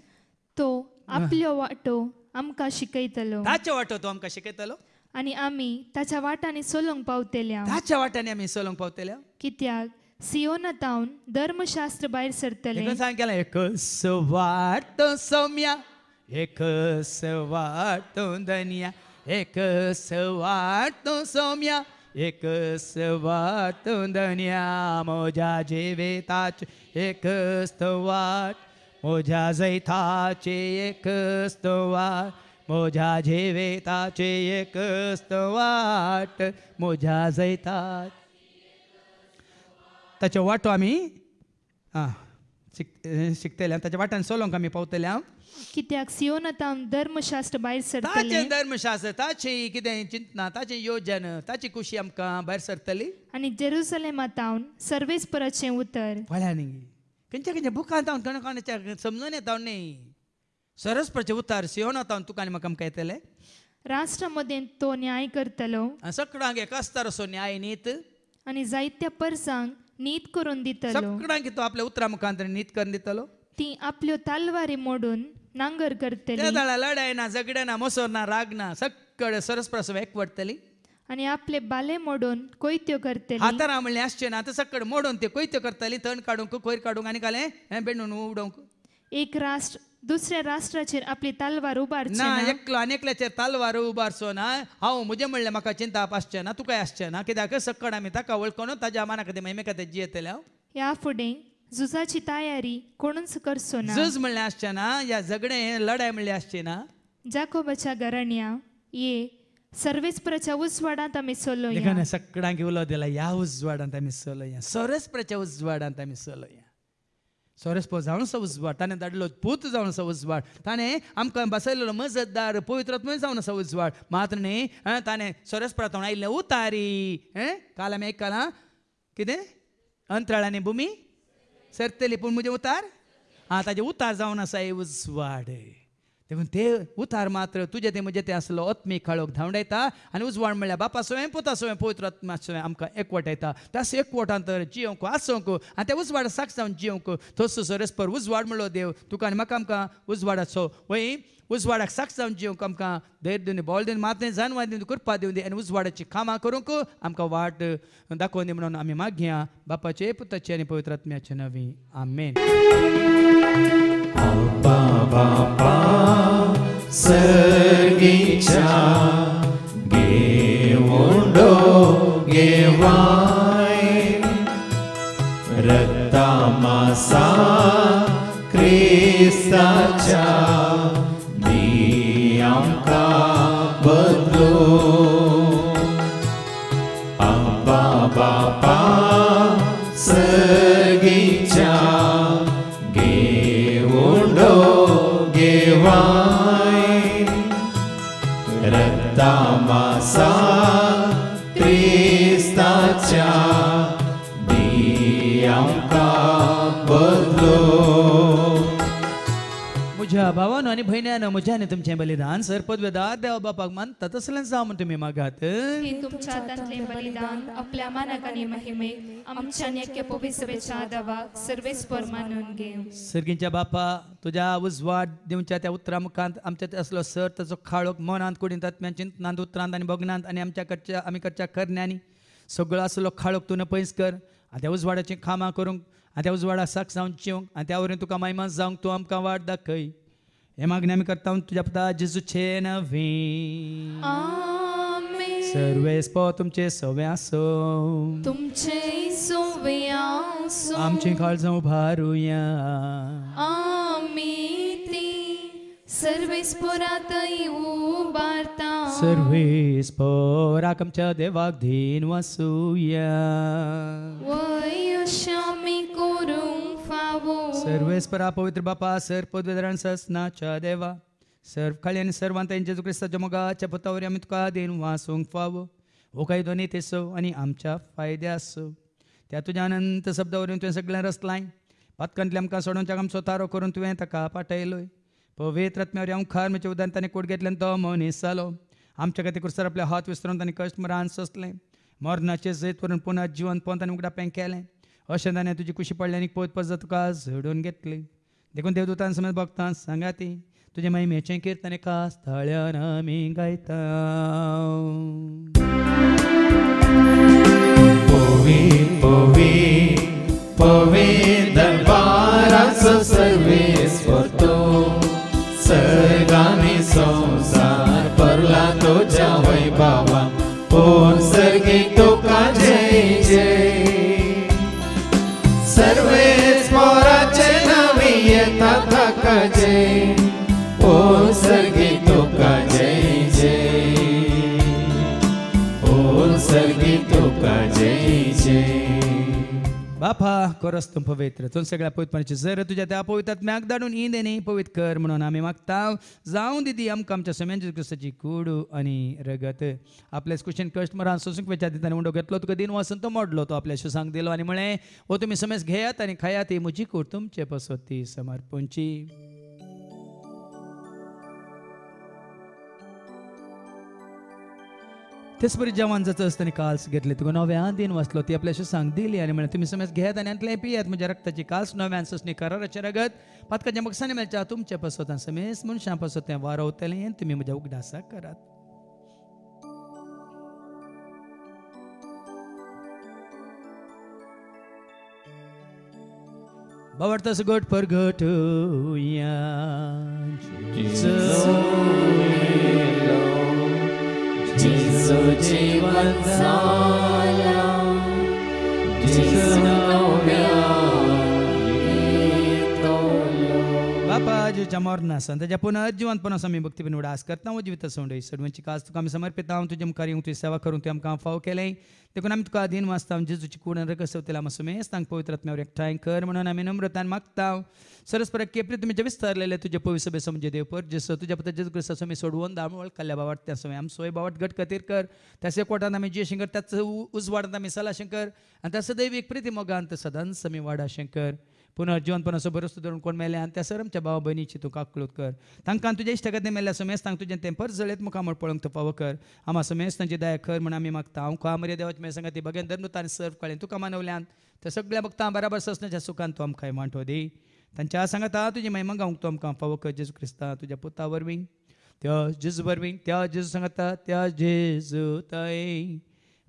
तो आपल्यो वाटो आमकां शिकयतलो ताचो वाटो तो आमकां शिकयतलो आणि आम्ही ताच्या वाटाने सोलंग पावतेल्या ताच्या वाटाने आम्ही सोलंग पावतेल्या कित्याक सियोना तावन धर्मशास्त्र भायर सरतले सांग एक एकच वाट सोम्या एक सवाटो धनिया एक सवाटो सोम्या एक सवाट धनिया मोजा जेवेताचे एक वाट मोजा जैताचे एक स्तवाट मोजा जेवेताचे एक वाट मोजा जैताच त्याचे वाटो आम्ही हां शिक शिकतले त्याच्या वाटान सोलोंक आम्ही पावतले हांव कित्याक सियोनातान धर्मशास्त्र भायर सरतले ताचे धर्मशास्त्र ताचे किदे चिंतना ताचे योजन ताची खुशी आमकां भायर सरतली आनी जेरुसलेमातावन सर्वेस परचे उतर पळ्या न्ही खंयच्या खंयच्या बुकांत हांव कोणा कोणाच्या समजून येता न्ही सरस परचें उतार सियोनातावन तुका आनी म्हाका कहतेले राष्ट्र राष्ट्रामध्ये तो न्याय करतलो सगळ्यांक एकाच तर न्याय नीत आणि जायत्या परसांक नीत करून दितलो सगळ्यांक तो आपल्या उतरा मुखांतर नीत करून दितलो ती आपल्यो तालवारी मोडून नांगर ना तेदळ ना राग ना रागना सगळे एक एकवडतली आणि आपले बाले मोडून कोयत्यो करते आता हांव म्हणलें आसचें ना आतां सक्कड मोडून ते कोयत्यो करतली तण काडूंक कोयर काडूंक आणि काले हें बेणून उडोवंक एक राष्ट्र दुसऱ्या राष्ट्राचेर आपली तलवार उभार ना एकलो आनी एकल्याचेर तलवार उबारचो ना हा म्हजें म्हणले म्हाका चिंता आसचे ना तुकाय आसचे ना कित्याक सक्कड आम्ही ताका वळखून ताज्या माना खातीर मागीर मेका तेजी हांव ह्या फुडें झुजाची तयारी कोणच करसो ना झूज म्हणले असते ना या झगडें हें लढाय म्हणलें जाको ना जाकोबाच्या गरण्या ये सर्वेस्पराच्या उजवाडांत आमी सोलोया देखान सगळ्यांक उलो दिला या उजवाडांत आमी सलया सोरेस्पराच्या उजवाडांत या सलया सोरेस्पो जावन सो उजवाड ताणें धाडलो पूत जावन सो उजवाड ताणें आमकां बसयलेलो मजतदार पवित्रत्मय जावन सो उजवाड मात्र न्ही हं, ताणें सोरेस्परा तोंड आयिल्लें उतारी हें काल आमी एक काला कितें अंतराळ आनी भुमी सर तेले पूण उतार हा ताजे उतार जावन आसा उजवाड देखून ते उतार मात्र तुझे ते म्हजे ते आसलो अत्मी खळोक धांवडायता आणि उजवाड म्हणल्या बापा सोयें पोता सोयें पवित्र आत्मा सोयें आमकां एकवटायता त्यास एकवटान तर जिवंक आसोंक आणि त्या उजवाड साक्ष जावन जिवंक थोसो रेस्पर उजवाड म्हणलो देव तुका आणि म्हाका आमकां उजवाडाचो वय उजवाडाक साक्ष जावन जिवंक आमकां धैर्य दिवन बोल दिवन मातें जानवाय दिवन कृपा दिवन दी आनी उजवाडाची कामां करूंक आमकां वाट दाखोवन दी म्हणून आमी मागया बापाचे पुताचे आनी पवित्र नवी आमेन रक्ता मासा क्रिस्ताच्या Young भावानो आणि भयण्यानं मुझ्याने तुमचे बलिदान सर्पद्वेदात देवा बापाक मानता तसलेच जा म्हणून तुम्ही मागात हे बलिदान आपल्या मानकाने महिमे आमच्या नेक्य पविसवेच्या दवा सर्वेस पर मानून घे बापा तुझा उजवा दिवच्या त्या मुखांत आमच्या असलो सर ताचो खाळोक मनांत कुडीन तात्म्यान चिंतनांत उतरांत आणि भोगनांत आणि आमच्या कडच्या आमी कडच्या करण्यानी सगळो असलो खाळोक तूं पयस कर आनी उजवाडाचे खामा खामां करूंक उजवाडा त्या उजवाडाक साक जावन जेवंक आनी त्या तुका मायमास जावंक तूं आमकां वाट दाखय हे मागणी आम्ही करता तुझ्या पदा जेजूचे नव्हे सर्वे स्पो तुमचे सवे आसो तुमचे सोवे आमची काळजां उभारूया आमी सर्वे स्पोरात उबारता सर्वे स्पोराक आमच्या देवाक धीन वासूया वयुष्यामी करूंक फावो सर्वेस परा पवित्र बापा सर्व पदवीधरण ससनाच्या देवा सर्व खाली आणि सर्वांत जेजू क्रिस्ताच्या मोगाच्या पतावर आम्ही तुका देऊन वासूंक फावो हो काही दोन्ही तेसो आणि आमच्या फायद्यासो त्या तुझ्या अनंत शब्दावरून तुवें सगळ्यां रचलां पातकांतले आमकां सोडोवच्या काम स्वतारो करून तुवें ताका पाठयलोय पवित्र रत्म्यावर हांव खार म्हजे उदान ताणें कोट घेतल्यान तो मनीस जालो आमच्या खातीर कुरसार आपले हात विसरून ताणें कश्ट मरान सोसलें मरणाचे जैत करून पुनर्जीवन पोवन ताणें उगडापें केलें अशेंदाने तुझी कुशी पडली आनी पळत पळत जाता सोडून घेतली देखून देवदुतान समज भक्तान सांगा ती तुजे महिमेचें कीर्तन कास थळ्यान आमी गायता पवे पवे पवे दरबारास सर्वे स्पर्तो सर्गाने संसार परला तो जावय बाबा पोन सर्गे तो का जय जय जय ओ सगळी तुका जय जय बापा कोरस तुम पवित्र तुन सगळ्या पवित्रपणाची जर तुझ्या त्या पवित्रात मॅक धाडून ही देणे पवित कर म्हणून आम्ही मागता जाऊन दिदी आमकां आमच्या समेंच्या क्रिस्ताची कुडू आणि रगत आपल्या क्वेश्चन कस्टमरान सोसूंक वेच्या दितान उंडो घेतलो तुका दिन वचून तो मोडलो तो आपल्या शुसांक दिलो आणि म्हळे हो तुम्ही समेस घेयात आणि खायात ही म्हजी कूड तुमचे पसोती समर्पणची तेच बरी जेवण जाता आसतना काल्स घेतले तुका नव्यान दिन वाचलो ती आपल्याशी सांग दिली आणि म्हणलें तुमी समज घेत आनी आतलें पियात म्हज्या रक्ताची काल्स नव्यान ससनी कराराचे रगत पातकाच्या मक्षाने मेळच्या तुमचे पासत समेस मनशां पासत तें वारवतलें तुम्ही म्हज्या उगडासा करात बवडतस गट पर घट या जीवन साया बापाजी जमोरनासन त्याच्या पुनः जीवनपणा समी भक्ती बिनवडा आस करता हांव जिवित सोंडय सडवंची काज तुका आमी समर्पित हांव तुजे मुखार सेवा करूंक तुवें आमकां फाव केलें देखून आमी तुका अधीन वाचता हांव जेजूची कूड रक सवतेला आमी सुमेस पवित्र आत्म्यावर एकठांय कर म्हणून आमी नम्रतान मागता सरस्पर केपरी तुमी जे विस्तारलेले तुझे पवित्र सभे देव पर जसो तुज्या पत्र जेजू क्रिस्ता सोमी सोडवून दाम वळखल्या बावट त्या सोमी आम सोय बावट गट खातीर कर त्याचे कोटान आमी जे शंकर त्याच उजवाडांत आमी सला शंकर आनी त्या सदैव एक प्रिती मोगांत सदांच आमी वाडा शंकर पुनर्जीवन पण असो धरून कोण मेले आणि त्या सरमच्या भाव बहिणीची तुका कर तांकां तुज्या इश्टगत मेल्या समेस तांकां तुजें तेंपर जळेत मुखा म्हण पळोवंक तो पाव कर आम्हा समेस तांची दया कर म्हण आमी मागता हांव खा मरे देवाचे मेळ सांगा ती बगेन धरून ताणें सर्व काळें तुका मानवल्यान ते सगळ्या भक्तां बराबर सस्नाच्या सुखान तूं आमकां मांडो दी तांच्या सांगता तुजी महिमा गावंक तूं आमकां फावो कर जेजू क्रिस्ता तुज्या पुता वरवीं त्या जेजू वरवीं त्या जेजू सांगता त्या जेजू तय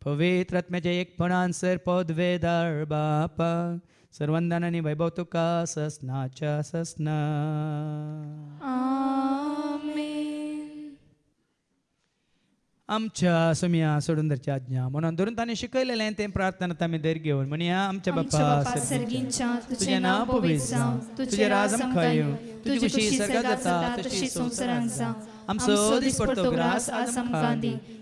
पवित्र एकपणान सर पद वेदार बापा सर्वांदानाने वैभवतो का ससनाच्या ससना आमच्या सुमिया सोडून आज्ञा म्हणून धरून ताने शिकवलेले आहे ते प्रार्थना आम्ही धैर्य घेऊन म्हणया आमच्या बाप्पा तुझे नाव पवित्र तुझे राजम खायू तुझी खुशी सर्गात जाता तशी संसारांक ग्रास आज आमकां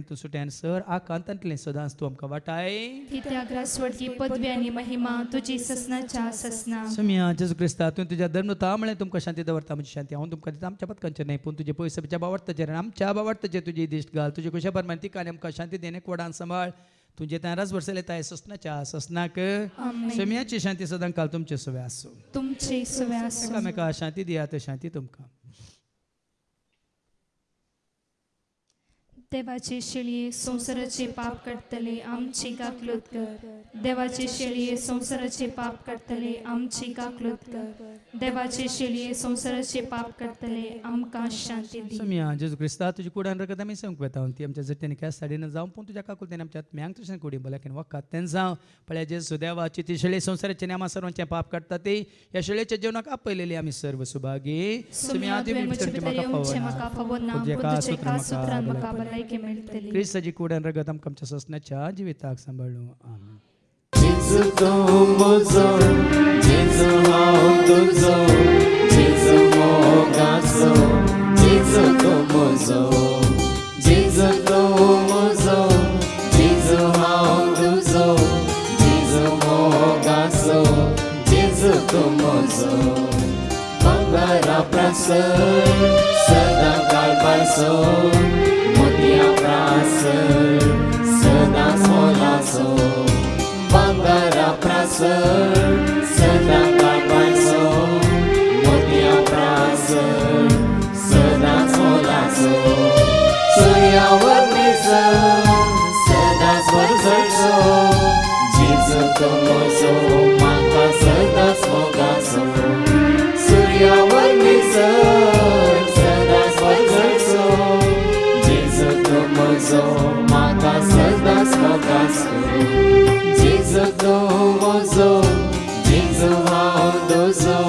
तकलेन तूं सुट्यान सर आकांत तकलेन सदांच तूं आमकां वाटाय कित्याक पदवी आणि महिमा तुजी ससनाच्या ससना सुमिया जेजू क्रिस्ता तुवें तुज्या धर्मता म्हळें तुमकां शांती दवरता म्हणजे शांती हांव तुमकां दिता आमच्या पदकांचे न्हय पूण तुजे पयसच्या बावडताचेर आनी आमच्या बावडताचेर तुजी दिश्ट घाल तुजे कशा प्रमाणे ती आनी आमकां शांती देणेक कोडान सांबाळ तुझे त्या रास ताय लेता ससनाच्या ससनाक सुमियाची शांती सदां काल तुमचे सुवे तुमची तुमचे सुवे एकामेका शांती दिया ते शांती तुमकां देवाचे शेळी संसाराचे पाप करतले आमची काकलोत कर देवाचे शेळये संसाराचे पाप करतले आमची काकलोत कर देवाचे शेळी संसाराचे पाप करतले आमका शांती दी मी जेजू क्रिस्ता तुजी कुडान रगत आमी सांगूंक वेता ती आमच्या जटेने काय साडीन जावं पूण तुज्या काकूल आमच्यात आमच्या आत्म्यांक कोडी कुडी बोलाकेन वका तेन्ना जावं पळे जे देवाची ती शेळी संसाराचे नेमा सर्वांचे पाप करता ते ह्या शेळयेच्या जेवणाक आपयलेली आम्ही सर्व सुभागी सुमी आदी म्हाका का तुजेका मका म्हाका કઈ મળતલી ક્રિસ્તજી કુડન રગતમ કમચ સસ્નચા જીવિતાક સંભાળું આમેન જેસુ તો મોજો જેસુ હાઉ તુજો જેસુ મોગાસો જેસુ તો મોજો જેસુ તો મોજો જેસુ હાઉ તુજો જેસુ મોગાસો જેસુ તો મોજો Para praça, Santa Calvação Se Sana Sola Sol Vandara ser. गासो दोसो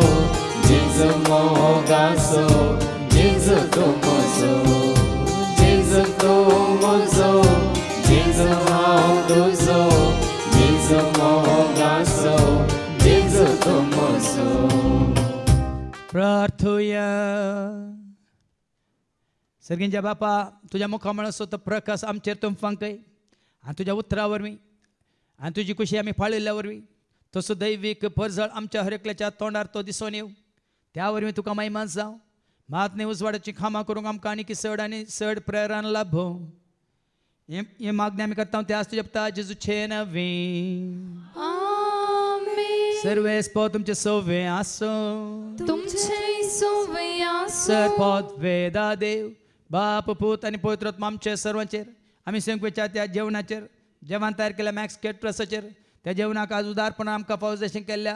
दोसो प्रार्थुया बापा तुझ्या मुखामुळे स्वतः प्रकाश आमचेर तुम फांकय आणि तुझ्या उतरावर मी आणि तुझी खुशी आम्ही फाळिल्ल्यावर मी तो दैवीक परजळ आमच्या हरेकल्याच्या तोंडार तो दिसून येऊ त्या मी तुका मागीर मात जावं उजवाडाची खामां करूंक आमकां आनी सड आनी चड प्रेरण लाभो हे मागणे मागणी करता ते आज जपता जेजूचे नवे सर्वेस पो तुमचे सोवे आसो तुमचे सोवे आसो सर वेदा देव बाप पूत आणि पवित्रत्म आमचे सर्वांचे आम्ही स्वयंपेच्या त्या जेवणाचेर जेवण तयार केल्या मॅक्स केट प्रसाचेर त्या जेवणाक आज उदारपणान आमकां फावो जशें केल्ल्या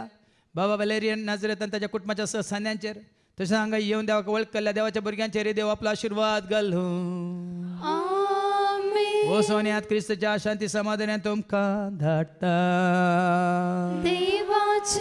बाबा वलेरियन नजरेत आणि त्याच्या कुटुंबाच्या सहसान्यांचेर तशें हांगा येवन देवाक वळख केल्या देवाच्या भुरग्यांचेर देव आपलो आशिर्वाद घालूं हो सोन्यात क्रिस्तच्या शांती समाधान तुमकां धाडटा देवाची